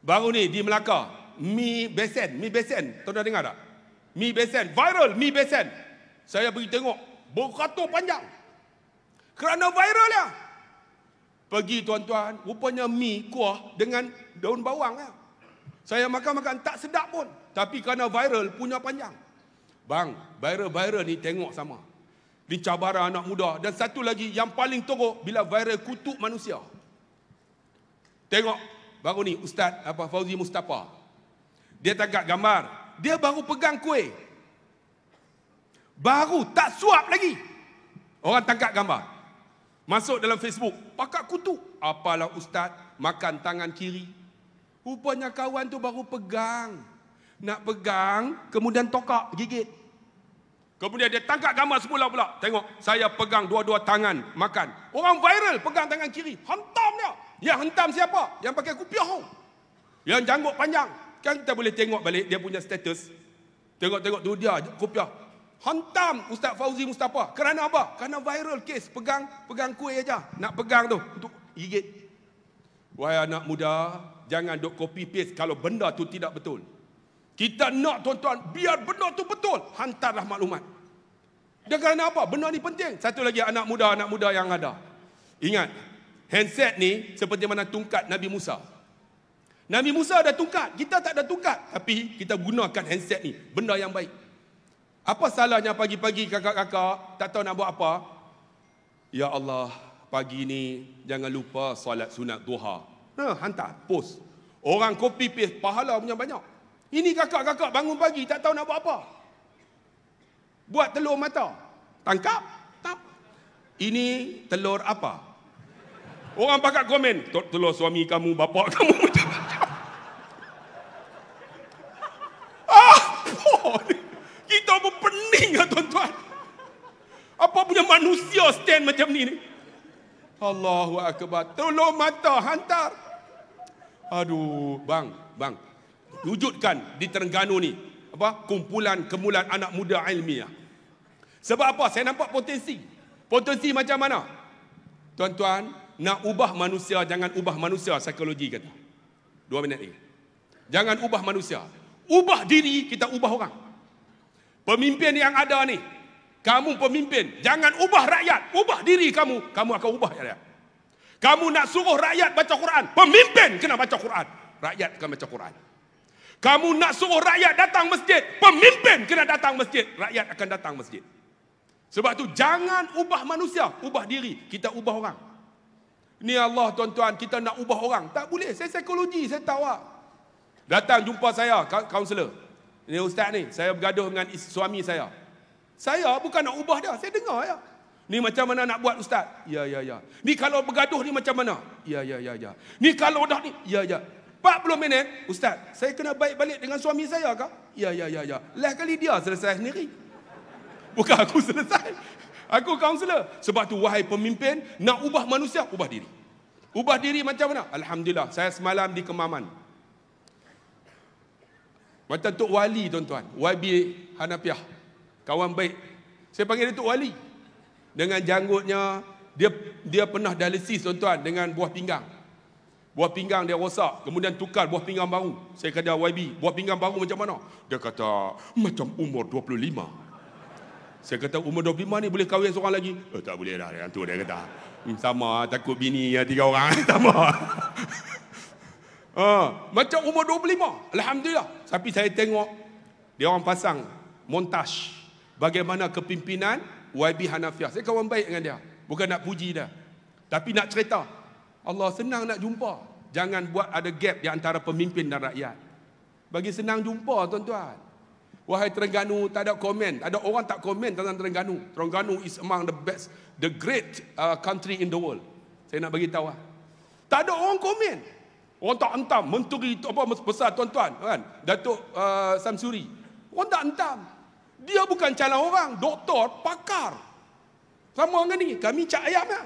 Baru ni di Melaka, Mi Besen, Mi Besen. tuan dah dengar tak? Mi Besen, viral Mi Besen. Saya pergi tengok, berkatu panjang. Kerana viral lah. Ya. Pergi tuan-tuan, rupanya mi kuah dengan daun bawang. Eh. Saya makan-makan tak sedap pun. Tapi kerana viral, punya panjang. Bang, viral-viral ni tengok sama. Ni cabaran anak muda. Dan satu lagi, yang paling teruk bila viral kutuk manusia. Tengok, baru ni Ustaz apa Fauzi Mustafa. Dia tangkap gambar. Dia baru pegang kuih. Baru, tak suap lagi. Orang tangkap gambar. Masuk dalam Facebook, pakat kutu. Apalah ustaz, makan tangan kiri. Rupanya kawan tu baru pegang. Nak pegang, kemudian tokak, gigit. Kemudian dia tangkap gambar semula pula. Tengok, saya pegang dua-dua tangan makan. Orang viral pegang tangan kiri. Hentam dia. Yang hentam siapa? Yang pakai kupiah. Yang janggut panjang. Kan kita boleh tengok balik dia punya status. Tengok-tengok tu dia kupiah. Hantam Ustaz Fauzi Mustafa. Kerana apa? Kerana viral kes. Pegang pegang kuih aja. Nak pegang tu. Untuk gigit. Wahai anak muda. Jangan dok copy paste kalau benda tu tidak betul. Kita nak tuan-tuan biar benda tu betul. Hantarlah maklumat. Dan kerana apa? Benda ni penting. Satu lagi anak muda-anak muda yang ada. Ingat. Handset ni seperti mana tungkat Nabi Musa. Nabi Musa ada tungkat. Kita tak ada tungkat. Tapi kita gunakan handset ni. Benda yang baik. Apa salahnya pagi-pagi kakak-kakak tak tahu nak buat apa? Ya Allah, pagi ni jangan lupa solat sunat duha. Ha, hantar post. Orang kopi paste pahala punya banyak. Ini kakak-kakak bangun pagi tak tahu nak buat apa. Buat telur mata. Tangkap? Tak. Ini telur apa? Orang pakat komen, telur suami kamu, bapa kamu macam-macam. Ah, poh. Kita pun pening lah, tuan-tuan. Apa punya manusia stand macam ni ni? Allahu akbar. Tolong mata hantar. Aduh, bang, bang. Wujudkan di Terengganu ni apa? Kumpulan kemulan anak muda ilmiah. Sebab apa? Saya nampak potensi. Potensi macam mana? Tuan-tuan, nak ubah manusia jangan ubah manusia psikologi kata. Dua minit lagi. Jangan ubah manusia. Ubah diri kita ubah orang. Pemimpin yang ada ni. Kamu pemimpin. Jangan ubah rakyat. Ubah diri kamu. Kamu akan ubah rakyat. Kamu nak suruh rakyat baca Quran. Pemimpin kena baca Quran. Rakyat akan baca Quran. Kamu nak suruh rakyat datang masjid. Pemimpin kena datang masjid. Rakyat akan datang masjid. Sebab tu jangan ubah manusia. Ubah diri. Kita ubah orang. Ni Allah tuan-tuan. Kita nak ubah orang. Tak boleh. Saya psikologi. Saya tahu lah. Datang jumpa saya. Kaunselor. Ka- ini ustaz ni, saya bergaduh dengan is- suami saya. Saya bukan nak ubah dia, saya dengar ya. Ni macam mana nak buat ustaz? Ya, ya, ya. Ni kalau bergaduh ni macam mana? Ya, ya, ya, ya. Ni kalau dah ni? Ya, ya. 40 minit, ustaz, saya kena baik balik dengan suami saya kah? Ya, ya, ya, ya. Lah kali dia selesai sendiri. Bukan aku selesai. Aku kaunselor. Sebab tu wahai pemimpin, nak ubah manusia, ubah diri. Ubah diri macam mana? Alhamdulillah, saya semalam di Kemaman. Macam Tok Wali tuan-tuan. YB Hanapiah, Kawan baik. Saya panggil dia Tok Wali. Dengan janggutnya, dia dia pernah dialisis tuan-tuan dengan buah pinggang. Buah pinggang dia rosak. Kemudian tukar buah pinggang baru. Saya kata YB, buah pinggang baru macam mana? Dia kata, macam umur 25. Saya kata, umur 25 ni boleh kahwin seorang lagi? Eh, tak boleh dah. Yang tu dia kata. Hmm, sama, takut bini yang tiga orang. Sama. Ha, macam umur 25. Alhamdulillah. Tapi saya tengok dia orang pasang montaj bagaimana kepimpinan YB Hanafiah. Saya kawan baik dengan dia. Bukan nak puji dia. Tapi nak cerita. Allah senang nak jumpa. Jangan buat ada gap di antara pemimpin dan rakyat. Bagi senang jumpa tuan-tuan. Wahai Terengganu tak ada komen. Ada orang tak komen tentang Terengganu. Terengganu is among the best the great uh, country in the world. Saya nak bagi tahu. Ah. Tak ada orang komen. Orang tak hentam, menteri itu apa besar tuan-tuan kan? Datuk uh, Samsuri. Orang tak hentam. Dia bukan calon orang, doktor, pakar. Sama dengan ni, kami cak ayam lah.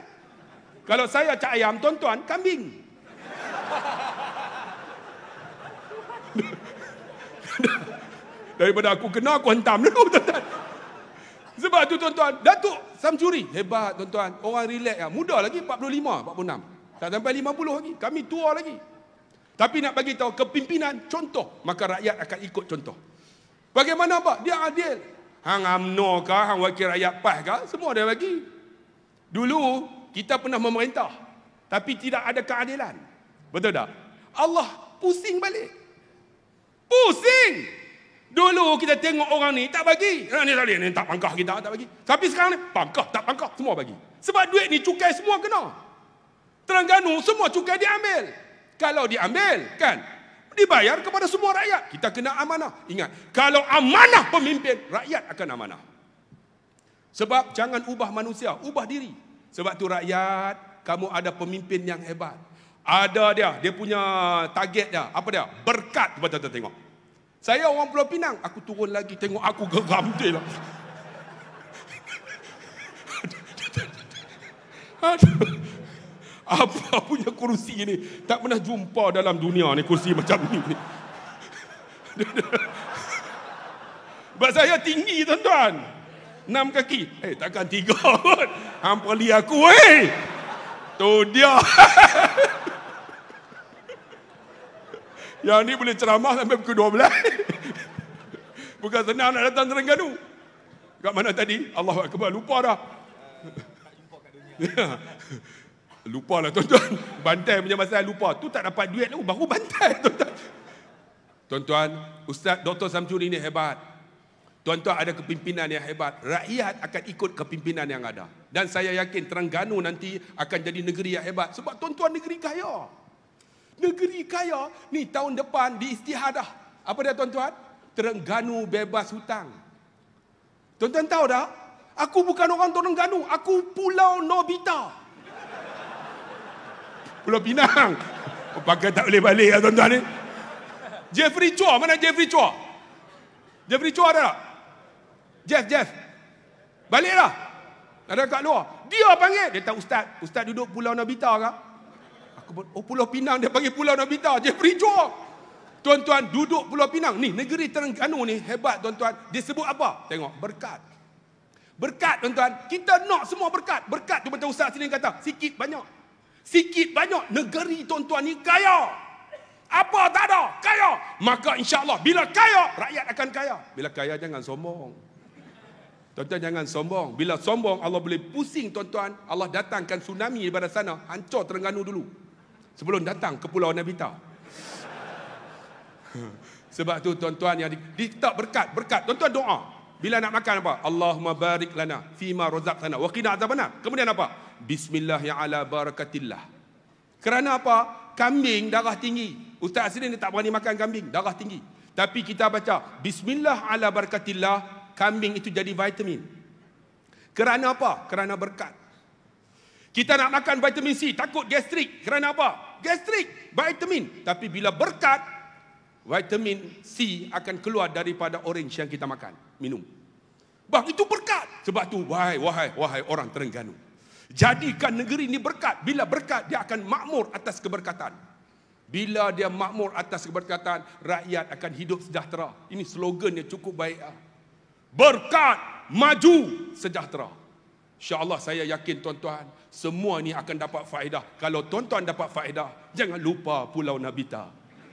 Kalau saya cak ayam, tuan-tuan, kambing. Daripada aku kena, aku hentam dulu, tuan-tuan. Sebab tu tuan-tuan, Datuk Samsuri, hebat tuan-tuan. Orang relax lah, muda lagi, 45, 46. Tak sampai 50 lagi, kami tua lagi. Tapi nak bagi tahu kepimpinan contoh, maka rakyat akan ikut contoh. Bagaimana pak? Dia adil. Hang amno kah, hang wakil rakyat PAS kah, semua dia bagi. Dulu kita pernah memerintah tapi tidak ada keadilan. Betul tak? Allah pusing balik. Pusing. Dulu kita tengok orang ni tak bagi. Ha, ni tadi ni tak pangkah kita tak bagi. Tapi sekarang ni pangkah tak pangkah semua bagi. Sebab duit ni cukai semua kena. Terengganu semua cukai diambil. ambil kalau diambil kan dibayar kepada semua rakyat kita kena amanah ingat kalau amanah pemimpin rakyat akan amanah sebab jangan ubah manusia ubah diri sebab tu rakyat kamu ada pemimpin yang hebat ada dia dia punya target dia apa dia berkat cuba tuan tengok saya orang Pulau Pinang aku turun lagi tengok aku geram betul lah aduh apa punya kursi ni? Tak pernah jumpa dalam dunia ni kursi macam ni. Sebab saya tinggi tuan-tuan. Enam kaki. Eh, takkan tiga pun. Hampa li aku, eh. Tu dia. Yang ni boleh ceramah sampai pukul dua belas. Bukan senang nak datang Terengganu. Kat mana tadi? Allah Akbar, lupa dah. Lupa lah tuan-tuan. Bantai punya masalah lupa. Tu tak dapat duit tu. Oh, baru bantai tuan-tuan. Tuan-tuan, Ustaz Dr. Samsuri ni hebat. Tuan-tuan ada kepimpinan yang hebat. Rakyat akan ikut kepimpinan yang ada. Dan saya yakin Terengganu nanti akan jadi negeri yang hebat. Sebab tuan-tuan negeri kaya. Negeri kaya ni tahun depan diistihadah. Apa dia tuan-tuan? Terengganu bebas hutang. Tuan-tuan tahu dah? Aku bukan orang Terengganu. Aku pulau Nobita. Nobita. Pulau Pinang. Oh, pakai tak boleh balik lah tuan-tuan ni. Jeffrey Chua, mana Jeffrey Chua? Jeffrey Chua ada tak? Jeff, Jeff. Baliklah. Ada kat luar. Dia panggil. Dia tak ustaz. Ustaz duduk Pulau Nabita ke? Aku buat, oh Pulau Pinang dia panggil Pulau Nabita. Jeffrey Chua. Tuan-tuan duduk Pulau Pinang. Ni negeri Terengganu ni hebat tuan-tuan. Dia sebut apa? Tengok, berkat. Berkat tuan-tuan. Kita nak semua berkat. Berkat tu macam ustaz sini kata. Sikit banyak. Sikit banyak negeri tuan-tuan ni kaya. Apa tak ada? Kaya. Maka insyaAllah bila kaya, rakyat akan kaya. Bila kaya jangan sombong. Tuan-tuan jangan sombong. Bila sombong, Allah boleh pusing tuan-tuan. Allah datangkan tsunami daripada sana. Hancur Terengganu dulu. Sebelum datang ke Pulau Nabi Tau. Sebab tu tuan-tuan yang di, tak berkat. Berkat. Tuan-tuan doa. Bila nak makan apa? Allahumma barik lana fima rozak razaqtana wa ada mana? Kemudian apa? Bismillah ya Allah barakatillah. Kerana apa? Kambing darah tinggi. Ustaz sini dia tak berani makan kambing, darah tinggi. Tapi kita baca bismillah ya Allah barakatillah, kambing itu jadi vitamin. Kerana apa? Kerana berkat. Kita nak makan vitamin C, takut gastrik. Kerana apa? Gastrik, vitamin. Tapi bila berkat, vitamin C akan keluar daripada orange yang kita makan minum. Bah itu berkat. Sebab tu wahai wahai wahai orang Terengganu. Jadikan negeri ini berkat. Bila berkat dia akan makmur atas keberkatan. Bila dia makmur atas keberkatan, rakyat akan hidup sejahtera. Ini slogan yang cukup baik. Ah. Berkat, maju, sejahtera. InsyaAllah saya yakin tuan-tuan, semua ini akan dapat faedah. Kalau tuan-tuan dapat faedah, jangan lupa Pulau Nabita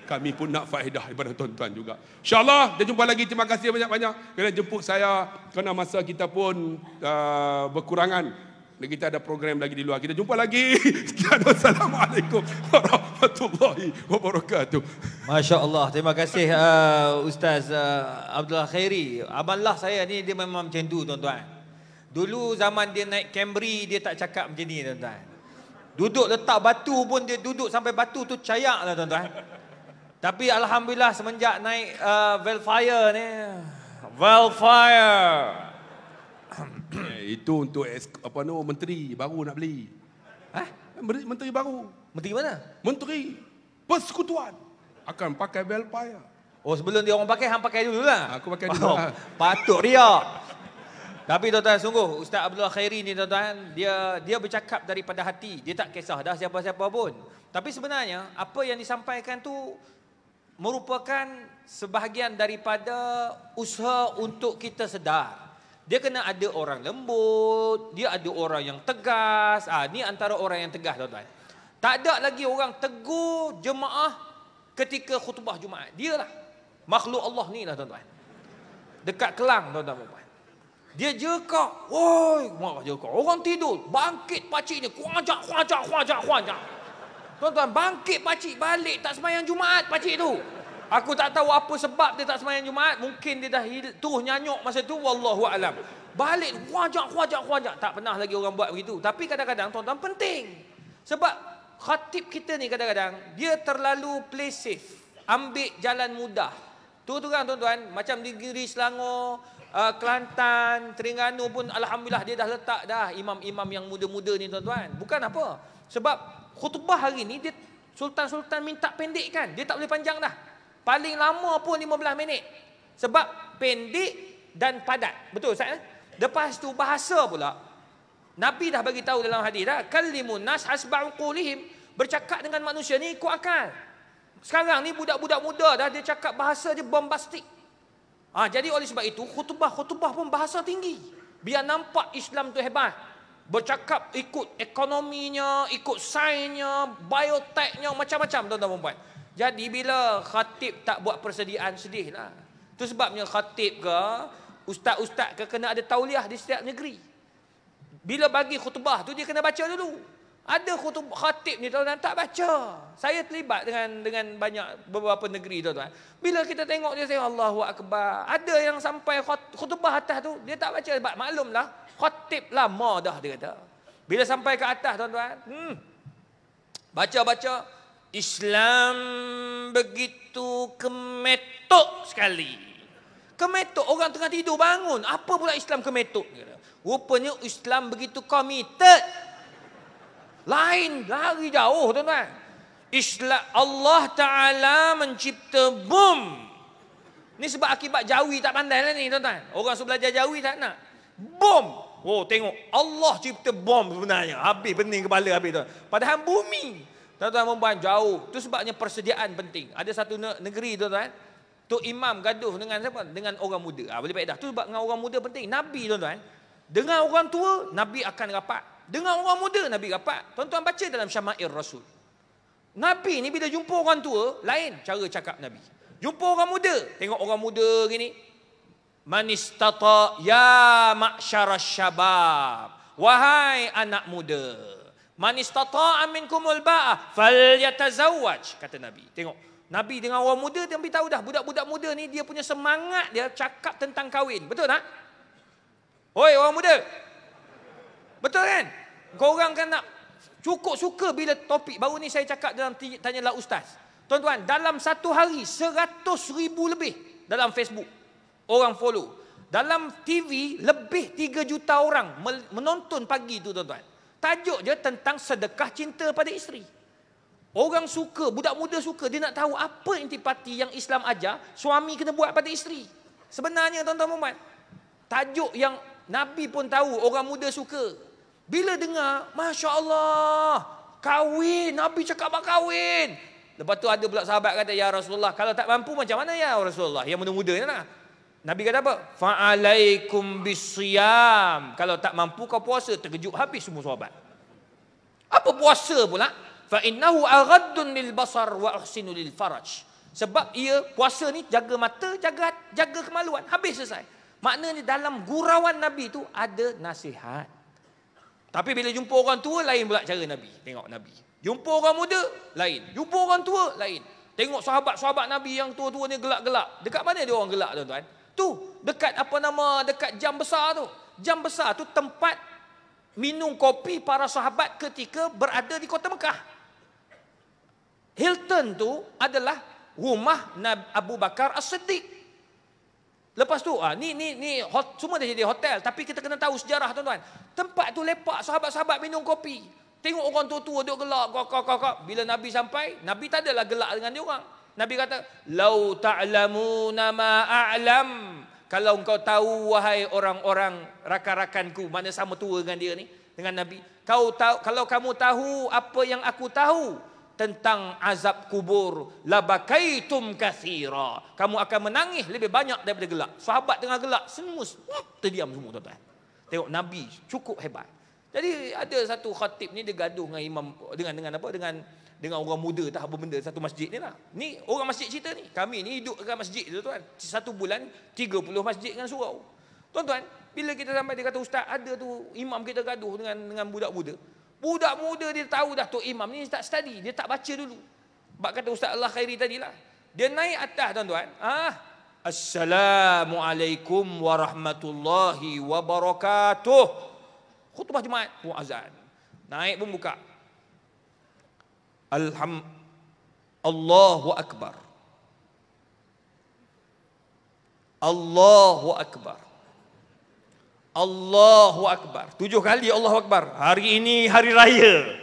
kami pun nak faedah daripada tuan-tuan juga. InsyaAllah, kita jumpa lagi. Terima kasih banyak-banyak kerana jemput saya kerana masa kita pun uh, berkurangan. Dan kita ada program lagi di luar. Kita jumpa lagi. Assalamualaikum warahmatullahi wabarakatuh. Masya Allah. Terima kasih uh, Ustaz uh, Abdul Khairi. Abang lah saya ni dia memang macam tu tuan-tuan. Dulu zaman dia naik Camry dia tak cakap macam ni tuan-tuan. Duduk letak batu pun dia duduk sampai batu tu cayak lah tuan-tuan. Tapi alhamdulillah semenjak naik uh, Velfire ni, Velfire. itu untuk apa tu menteri baru nak beli. Hah? Eh, menteri, baru. Menteri mana? Menteri Persekutuan akan pakai Velfire. Oh sebelum dia orang pakai hang pakai dulu lah. Aku pakai dulu. Oh, patut dia. Tapi tuan-tuan sungguh Ustaz Abdullah Khairi ni tuan-tuan dia dia bercakap daripada hati. Dia tak kisah dah siapa-siapa pun. Tapi sebenarnya apa yang disampaikan tu merupakan sebahagian daripada usaha untuk kita sedar. Dia kena ada orang lembut, dia ada orang yang tegas. Ah, ha, ni antara orang yang tegas tuan-tuan. Tak ada lagi orang tegur jemaah ketika khutbah Jumaat. Dialah makhluk Allah ni lah tuan-tuan. Dekat Kelang tuan-tuan dan puan. Dia jeka. Woi, mak jeka. Orang tidur, bangkit pak cik ni, kuajak, kuajak, kuajak, kuajak. Tuan-tuan, bangkit pakcik balik tak semayang Jumaat pakcik tu. Aku tak tahu apa sebab dia tak semayang Jumaat. Mungkin dia dah turuh nyanyuk masa tu. Wallahu alam. Balik, wajak, wajak, wajak. Tak pernah lagi orang buat begitu. Tapi kadang-kadang, tuan-tuan, penting. Sebab khatib kita ni kadang-kadang, dia terlalu play safe. Ambil jalan mudah. Tu tu kan tuan-tuan, macam di negeri Selangor, uh, Kelantan, Terengganu pun Alhamdulillah dia dah letak dah imam-imam yang muda-muda ni tuan-tuan. Bukan apa. Sebab khutbah hari ni dia sultan-sultan minta kan Dia tak boleh panjang dah. Paling lama pun 15 minit. Sebab pendek dan padat. Betul Ustaz? Eh? Lepas tu bahasa pula Nabi dah bagi tahu dalam hadis dah, kallimun nas asba'u qulihim, bercakap dengan manusia ni ikut akal. Sekarang ni budak-budak muda dah dia cakap bahasa dia bombastik. Ah ha, jadi oleh sebab itu khutbah-khutbah pun bahasa tinggi. Biar nampak Islam tu hebat bercakap ikut ekonominya, ikut sainsnya, biotechnya, macam-macam tuan-tuan perempuan. Jadi bila khatib tak buat persediaan sedih, lah. Itu sebabnya khatib ke, ustaz-ustaz ke kena ada tauliah di setiap negeri. Bila bagi khutbah tu dia kena baca dulu ada khutub khatib ni tuan-tuan tak baca. Saya terlibat dengan dengan banyak beberapa negeri tuan-tuan. Bila kita tengok dia saya Allahu akbar. Ada yang sampai khutbah atas tu dia tak baca sebab maklumlah khatib lama dah dia kata. Bila sampai ke atas tuan-tuan, hmm. Baca-baca Islam begitu kemetuk sekali. Kemetuk orang tengah tidur bangun. Apa pula Islam kemetuk? Rupanya Islam begitu komited. Lain, lagi jauh tuan-tuan. Islam Allah Taala mencipta bom. Ni sebab akibat jawi tak pandai lah ni tuan-tuan. Orang suruh belajar jawi tak nak. Bom. Oh tengok Allah cipta bom sebenarnya. Habis pening kepala habis tuan. Padahal bumi. Tuan-tuan membuat jauh. Tu sebabnya persediaan penting. Ada satu negeri tuan-tuan. Tok Imam gaduh dengan siapa? Dengan orang muda. Ha, boleh baik dah. Tu sebab dengan orang muda penting. Nabi tuan-tuan. Dengan orang tua, Nabi akan rapat. Dengan orang muda Nabi rapat. Tuan-tuan baca dalam Syama'ir Rasul. Nabi ni bila jumpa orang tua, lain cara cakap Nabi. Jumpa orang muda, tengok orang muda gini. Manistata ya ma'syara syabab. Wahai anak muda. manis Manistata amin kumul ba'ah. Fal yatazawaj. Kata Nabi. Tengok. Nabi dengan orang muda, dia ambil tahu dah. Budak-budak muda ni, dia punya semangat dia cakap tentang kahwin. Betul tak? Oi orang muda, Betul kan? Kau orang kan nak cukup suka bila topik baru ni saya cakap dalam tanya lah ustaz. Tuan-tuan, dalam satu hari seratus ribu lebih dalam Facebook orang follow. Dalam TV lebih tiga juta orang menonton pagi tu tuan-tuan. Tajuk je tentang sedekah cinta pada isteri. Orang suka, budak muda suka, dia nak tahu apa intipati yang Islam ajar suami kena buat pada isteri. Sebenarnya tuan-tuan dan tajuk yang Nabi pun tahu orang muda suka. Bila dengar, Masya Allah, kahwin, Nabi cakap bak kahwin. Lepas tu ada pula sahabat kata, Ya Rasulullah, kalau tak mampu macam mana ya Rasulullah? Yang muda-muda ni nak. Nabi kata apa? Fa'alaikum bisiyam. Kalau tak mampu kau puasa, terkejut habis semua sahabat. Apa puasa pula? Fa'innahu aghaddun lil basar wa uhsinu lil faraj. Sebab ia puasa ni jaga mata, jaga jaga kemaluan. Habis selesai. Maknanya dalam gurauan Nabi tu ada nasihat. Tapi bila jumpa orang tua, lain pula cara Nabi. Tengok Nabi. Jumpa orang muda, lain. Jumpa orang tua, lain. Tengok sahabat-sahabat Nabi yang tua-tua ni gelak-gelak. Dekat mana dia orang gelak, tuan-tuan? Tu, dekat apa nama, dekat jam besar tu. Jam besar tu tempat minum kopi para sahabat ketika berada di kota Mekah. Hilton tu adalah rumah Abu Bakar As-Siddiq. Lepas tu ah ni ni ni hot, semua dah jadi hotel tapi kita kena tahu sejarah tuan-tuan. Tempat tu lepak sahabat-sahabat minum kopi. Tengok orang tua-tua duk gelak kok kok kok. Bila Nabi sampai, Nabi tak adalah gelak dengan dia orang. Nabi kata, "Lau ta'lamuna nama a'lam." Kalau engkau tahu wahai orang-orang rakan-rakanku, mana sama tua dengan dia ni, dengan Nabi. Kau tahu kalau kamu tahu apa yang aku tahu, tentang azab kubur labakaitum kathira kamu akan menangis lebih banyak daripada gelak sahabat tengah gelak semua hmm, terdiam semua tuan-tuan tengok nabi cukup hebat jadi ada satu khatib ni dia gaduh dengan imam dengan dengan apa dengan dengan orang muda tak apa benda satu masjid ni lah ni orang masjid cerita ni kami ni hidup dekat masjid tuan-tuan satu bulan 30 masjid dengan surau tuan-tuan bila kita sampai dia kata ustaz ada tu imam kita gaduh dengan dengan budak-budak Budak muda dia tahu dah Tok Imam ni tak study, dia tak baca dulu. Sebab kata Ustaz Allah Khairi lah. Dia naik atas tuan-tuan. Ah, Assalamualaikum warahmatullahi wabarakatuh. Khutbah jemaat. Muazan. Naik pun buka. Alham Allahu Akbar. Allahu Akbar. Allahu Akbar. Tujuh kali Allahu Akbar. Hari ini hari raya.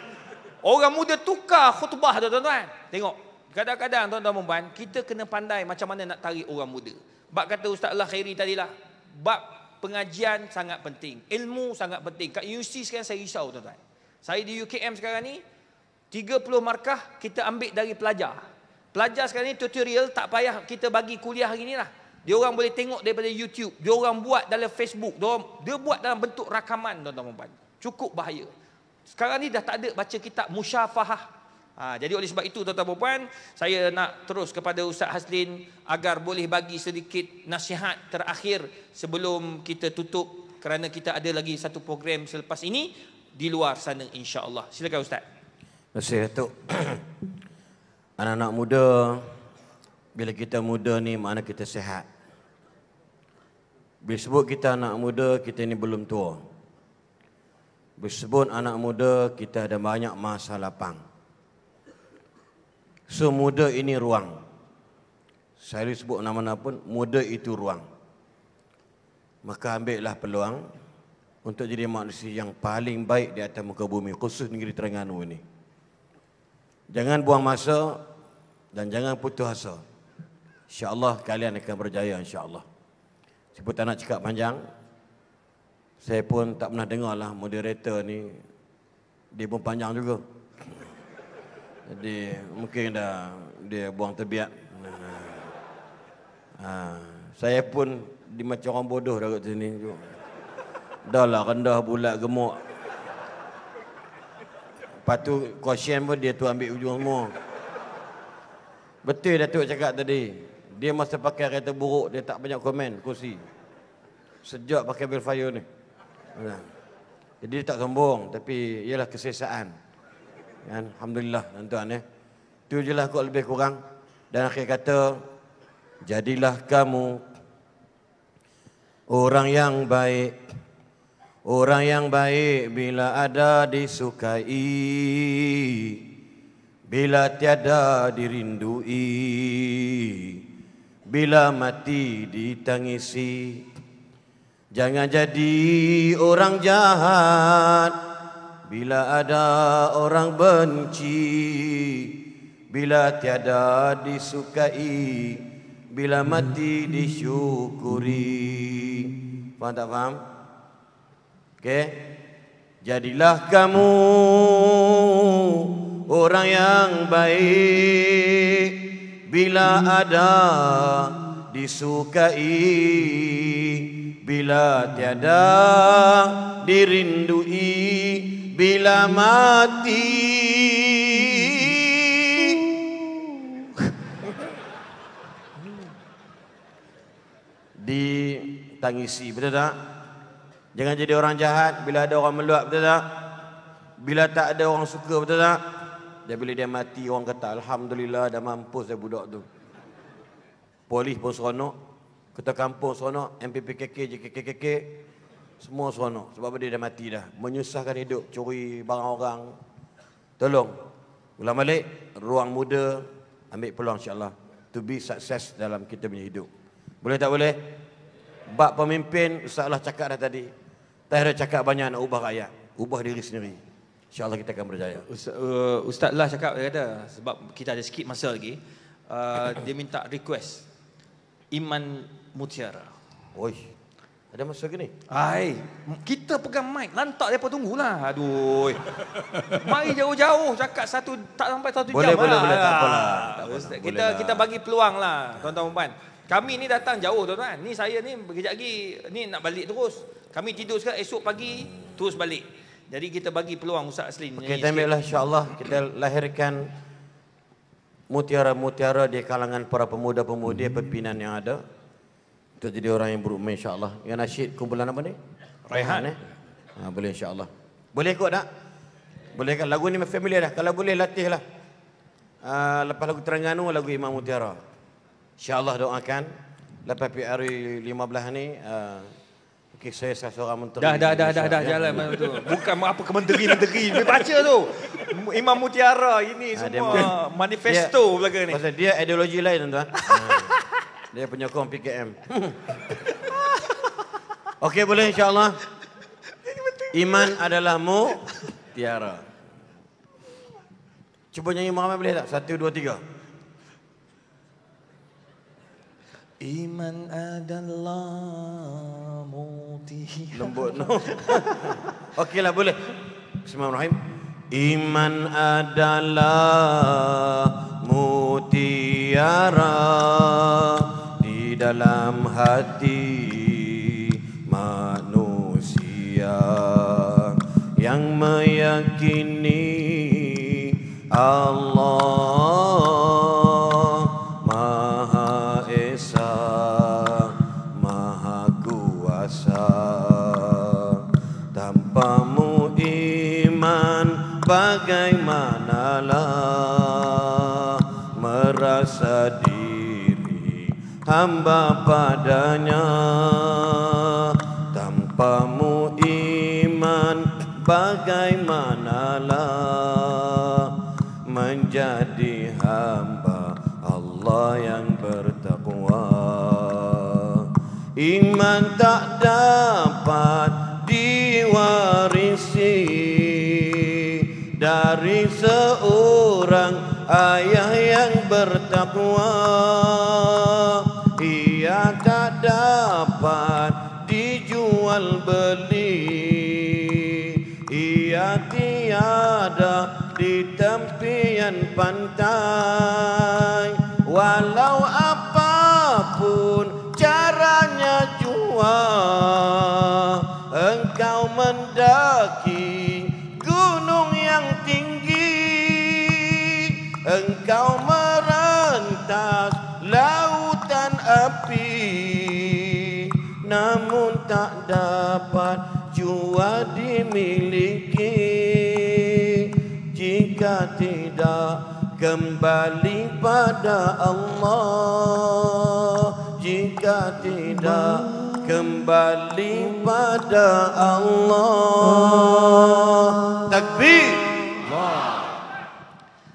Orang muda tukar khutbah tu tuan-tuan. Tengok. Kadang-kadang tuan-tuan membahan, kita kena pandai macam mana nak tarik orang muda. Bab kata Ustaz Allah Khairi lah Bab pengajian sangat penting. Ilmu sangat penting. Kat UC sekarang saya risau tuan-tuan. Saya di UKM sekarang ni, 30 markah kita ambil dari pelajar. Pelajar sekarang ni tutorial tak payah kita bagi kuliah hari ni lah. Dia orang boleh tengok daripada YouTube, dia orang buat dalam Facebook, dia orang, dia buat dalam bentuk rakaman tuan-tuan puan-puan. Cukup bahaya. Sekarang ni dah tak ada baca kitab musyafahah. Ha, jadi oleh sebab itu tuan-tuan puan-puan, saya nak terus kepada Ustaz Haslin agar boleh bagi sedikit nasihat terakhir sebelum kita tutup kerana kita ada lagi satu program selepas ini di luar sana insya-Allah. Silakan Ustaz. Terima kasih Anak-anak muda bila kita muda ni mana kita sehat. Bersebut kita anak muda, kita ini belum tua. Bersebut anak muda, kita ada banyak masa lapang. So muda ini ruang. Saya sebut nama-nama pun, muda itu ruang. Maka ambillah peluang untuk jadi manusia yang paling baik di atas muka bumi, khusus negeri Terengganu ini. Jangan buang masa dan jangan putus asa. InsyaAllah kalian akan berjaya insyaAllah. Saya pun tak nak cakap panjang. Saya pun tak pernah dengar lah moderator ni. Dia pun panjang juga. Jadi mungkin dah dia buang terbiak. Ha, saya pun di macam orang bodoh dah kat sini. Dah lah rendah bulat gemuk. Lepas tu kosyen pun dia tu ambil ujung semua. Betul Datuk cakap tadi. Dia masa pakai kereta buruk, dia tak banyak komen kursi. Sejak pakai Belfire ni. Jadi dia tak sombong, tapi ialah kesesaan. Kan? Alhamdulillah tuan-tuan ya. Eh. Itu je lah lebih kurang. Dan akhir kata, jadilah kamu orang yang baik. Orang yang baik bila ada disukai Bila tiada dirindui bila mati ditangisi Jangan jadi orang jahat Bila ada orang benci Bila tiada disukai Bila mati disyukuri Faham tak faham? Okay, Jadilah kamu Orang yang baik bila ada disukai bila tiada dirindui bila mati ditangisi betul tak jangan jadi orang jahat bila ada orang meluat betul tak bila tak ada orang suka betul tak dia bila dia mati orang kata alhamdulillah dah mampus dia budak tu. Polis pun seronok, kota kampung seronok, MPPKK, JKKKK semua seronok sebab dia dah mati dah. Menyusahkan hidup, curi barang orang. Tolong ulang balik ruang muda ambil peluang insyaallah to be success dalam kita punya hidup. Boleh tak boleh? Bab pemimpin Ustaz lah cakap dah tadi. Tak ada cakap banyak nak ubah rakyat. Ubah diri sendiri. InsyaAllah kita akan berjaya. Uh, Ustaz, uh, cakap, dia kata, sebab kita ada sikit masa lagi, uh, dia minta request. Iman Mutiara. Oi. Ada masa ke ni? Hai, kita pegang mic, lantak dia pun tunggulah. Aduh. Mari jauh-jauh cakap satu tak sampai satu boleh, jam boleh, lah. Boleh, boleh, tak ah, apalah. Tak apalah. kita lah. kita bagi peluang lah, tuan-tuan puan. Kami ni datang jauh tuan-tuan. Ni saya ni kejap lagi ni nak balik terus. Kami tidur sekarang esok pagi terus balik. Jadi kita bagi peluang Ustaz Aslin. Okay, kita ambillah insyaAllah kita lahirkan mutiara-mutiara di kalangan para pemuda-pemudi hmm. yang ada. Untuk jadi orang yang berumah insyaAllah. Yang nasyid kumpulan apa ni? Raihan. Ni? Eh? Ha, boleh insyaAllah. Boleh kot tak? Boleh kan? Lagu ni familiar dah. Kalau boleh latihlah. Uh, ha, lepas lagu Terengganu, lagu Imam Mutiara. InsyaAllah doakan. Lepas PR 15 ni, uh, Okey, saya salah seorang menteri. Dah, dah, dah, dah, dah, jalan macam tu. Bukan apa kementeri-menteri. Dia baca tu. Imam Mutiara ini ha, semua dia, manifesto dia, belaka ni. Pasal dia ideologi lain tuan-tuan. ha. Dia penyokong PKM. Okey, boleh insyaAllah. Iman adalah mu tiara. Cuba nyanyi Muhammad boleh tak? Satu, dua, tiga. Iman adalah Samuti. Lembut no. Okeylah boleh. Bismillahirrahmanirrahim. Iman adalah mutiara di dalam hati manusia yang meyakini Allah hamba padanya tanpa mu iman bagaimanalah menjadi hamba Allah yang bertakwa iman tak dapat diwarisi dari seorang ayah yang bertakwa yang tak dapat dijual beli Ia tiada di tempian pantai Walau apapun caranya jual Engkau mendaki gunung yang tinggi Engkau mendaki dapat jua dimiliki jika tidak kembali pada Allah jika tidak kembali pada Allah takbir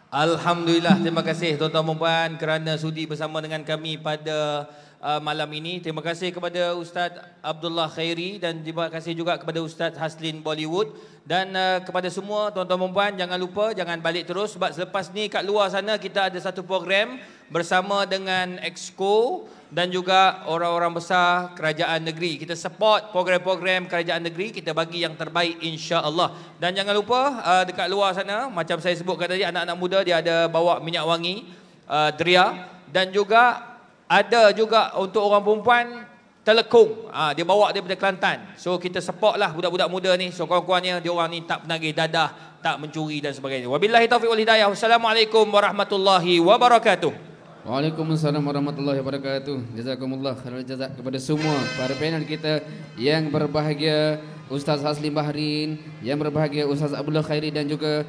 Alhamdulillah terima kasih tuan-tuan dan puan kerana sudi bersama dengan kami pada uh, malam ini. Terima kasih kepada Ustaz Abdullah Khairi dan terima kasih juga kepada Ustaz Haslin Bollywood dan uh, kepada semua tuan-tuan dan puan jangan lupa jangan balik terus sebab selepas ni kat luar sana kita ada satu program bersama dengan Exco dan juga orang-orang besar kerajaan negeri. Kita support program-program kerajaan negeri, kita bagi yang terbaik insya-Allah. Dan jangan lupa uh, dekat luar sana macam saya sebutkan tadi anak-anak muda dia ada bawa minyak wangi uh, Dria dan juga ada juga untuk orang perempuan telekung ha, dia bawa dia daripada Kelantan so kita support lah budak-budak muda ni so kawan-kawannya dia orang ni tak penagih dadah tak mencuri dan sebagainya wabillahi taufiq wal hidayah wassalamualaikum warahmatullahi wabarakatuh Waalaikumsalam warahmatullahi wabarakatuh Jazakumullah khairan jazak kepada semua Para panel kita yang berbahagia Ustaz Haslim Baharin Yang berbahagia Ustaz Abdullah Khairi Dan juga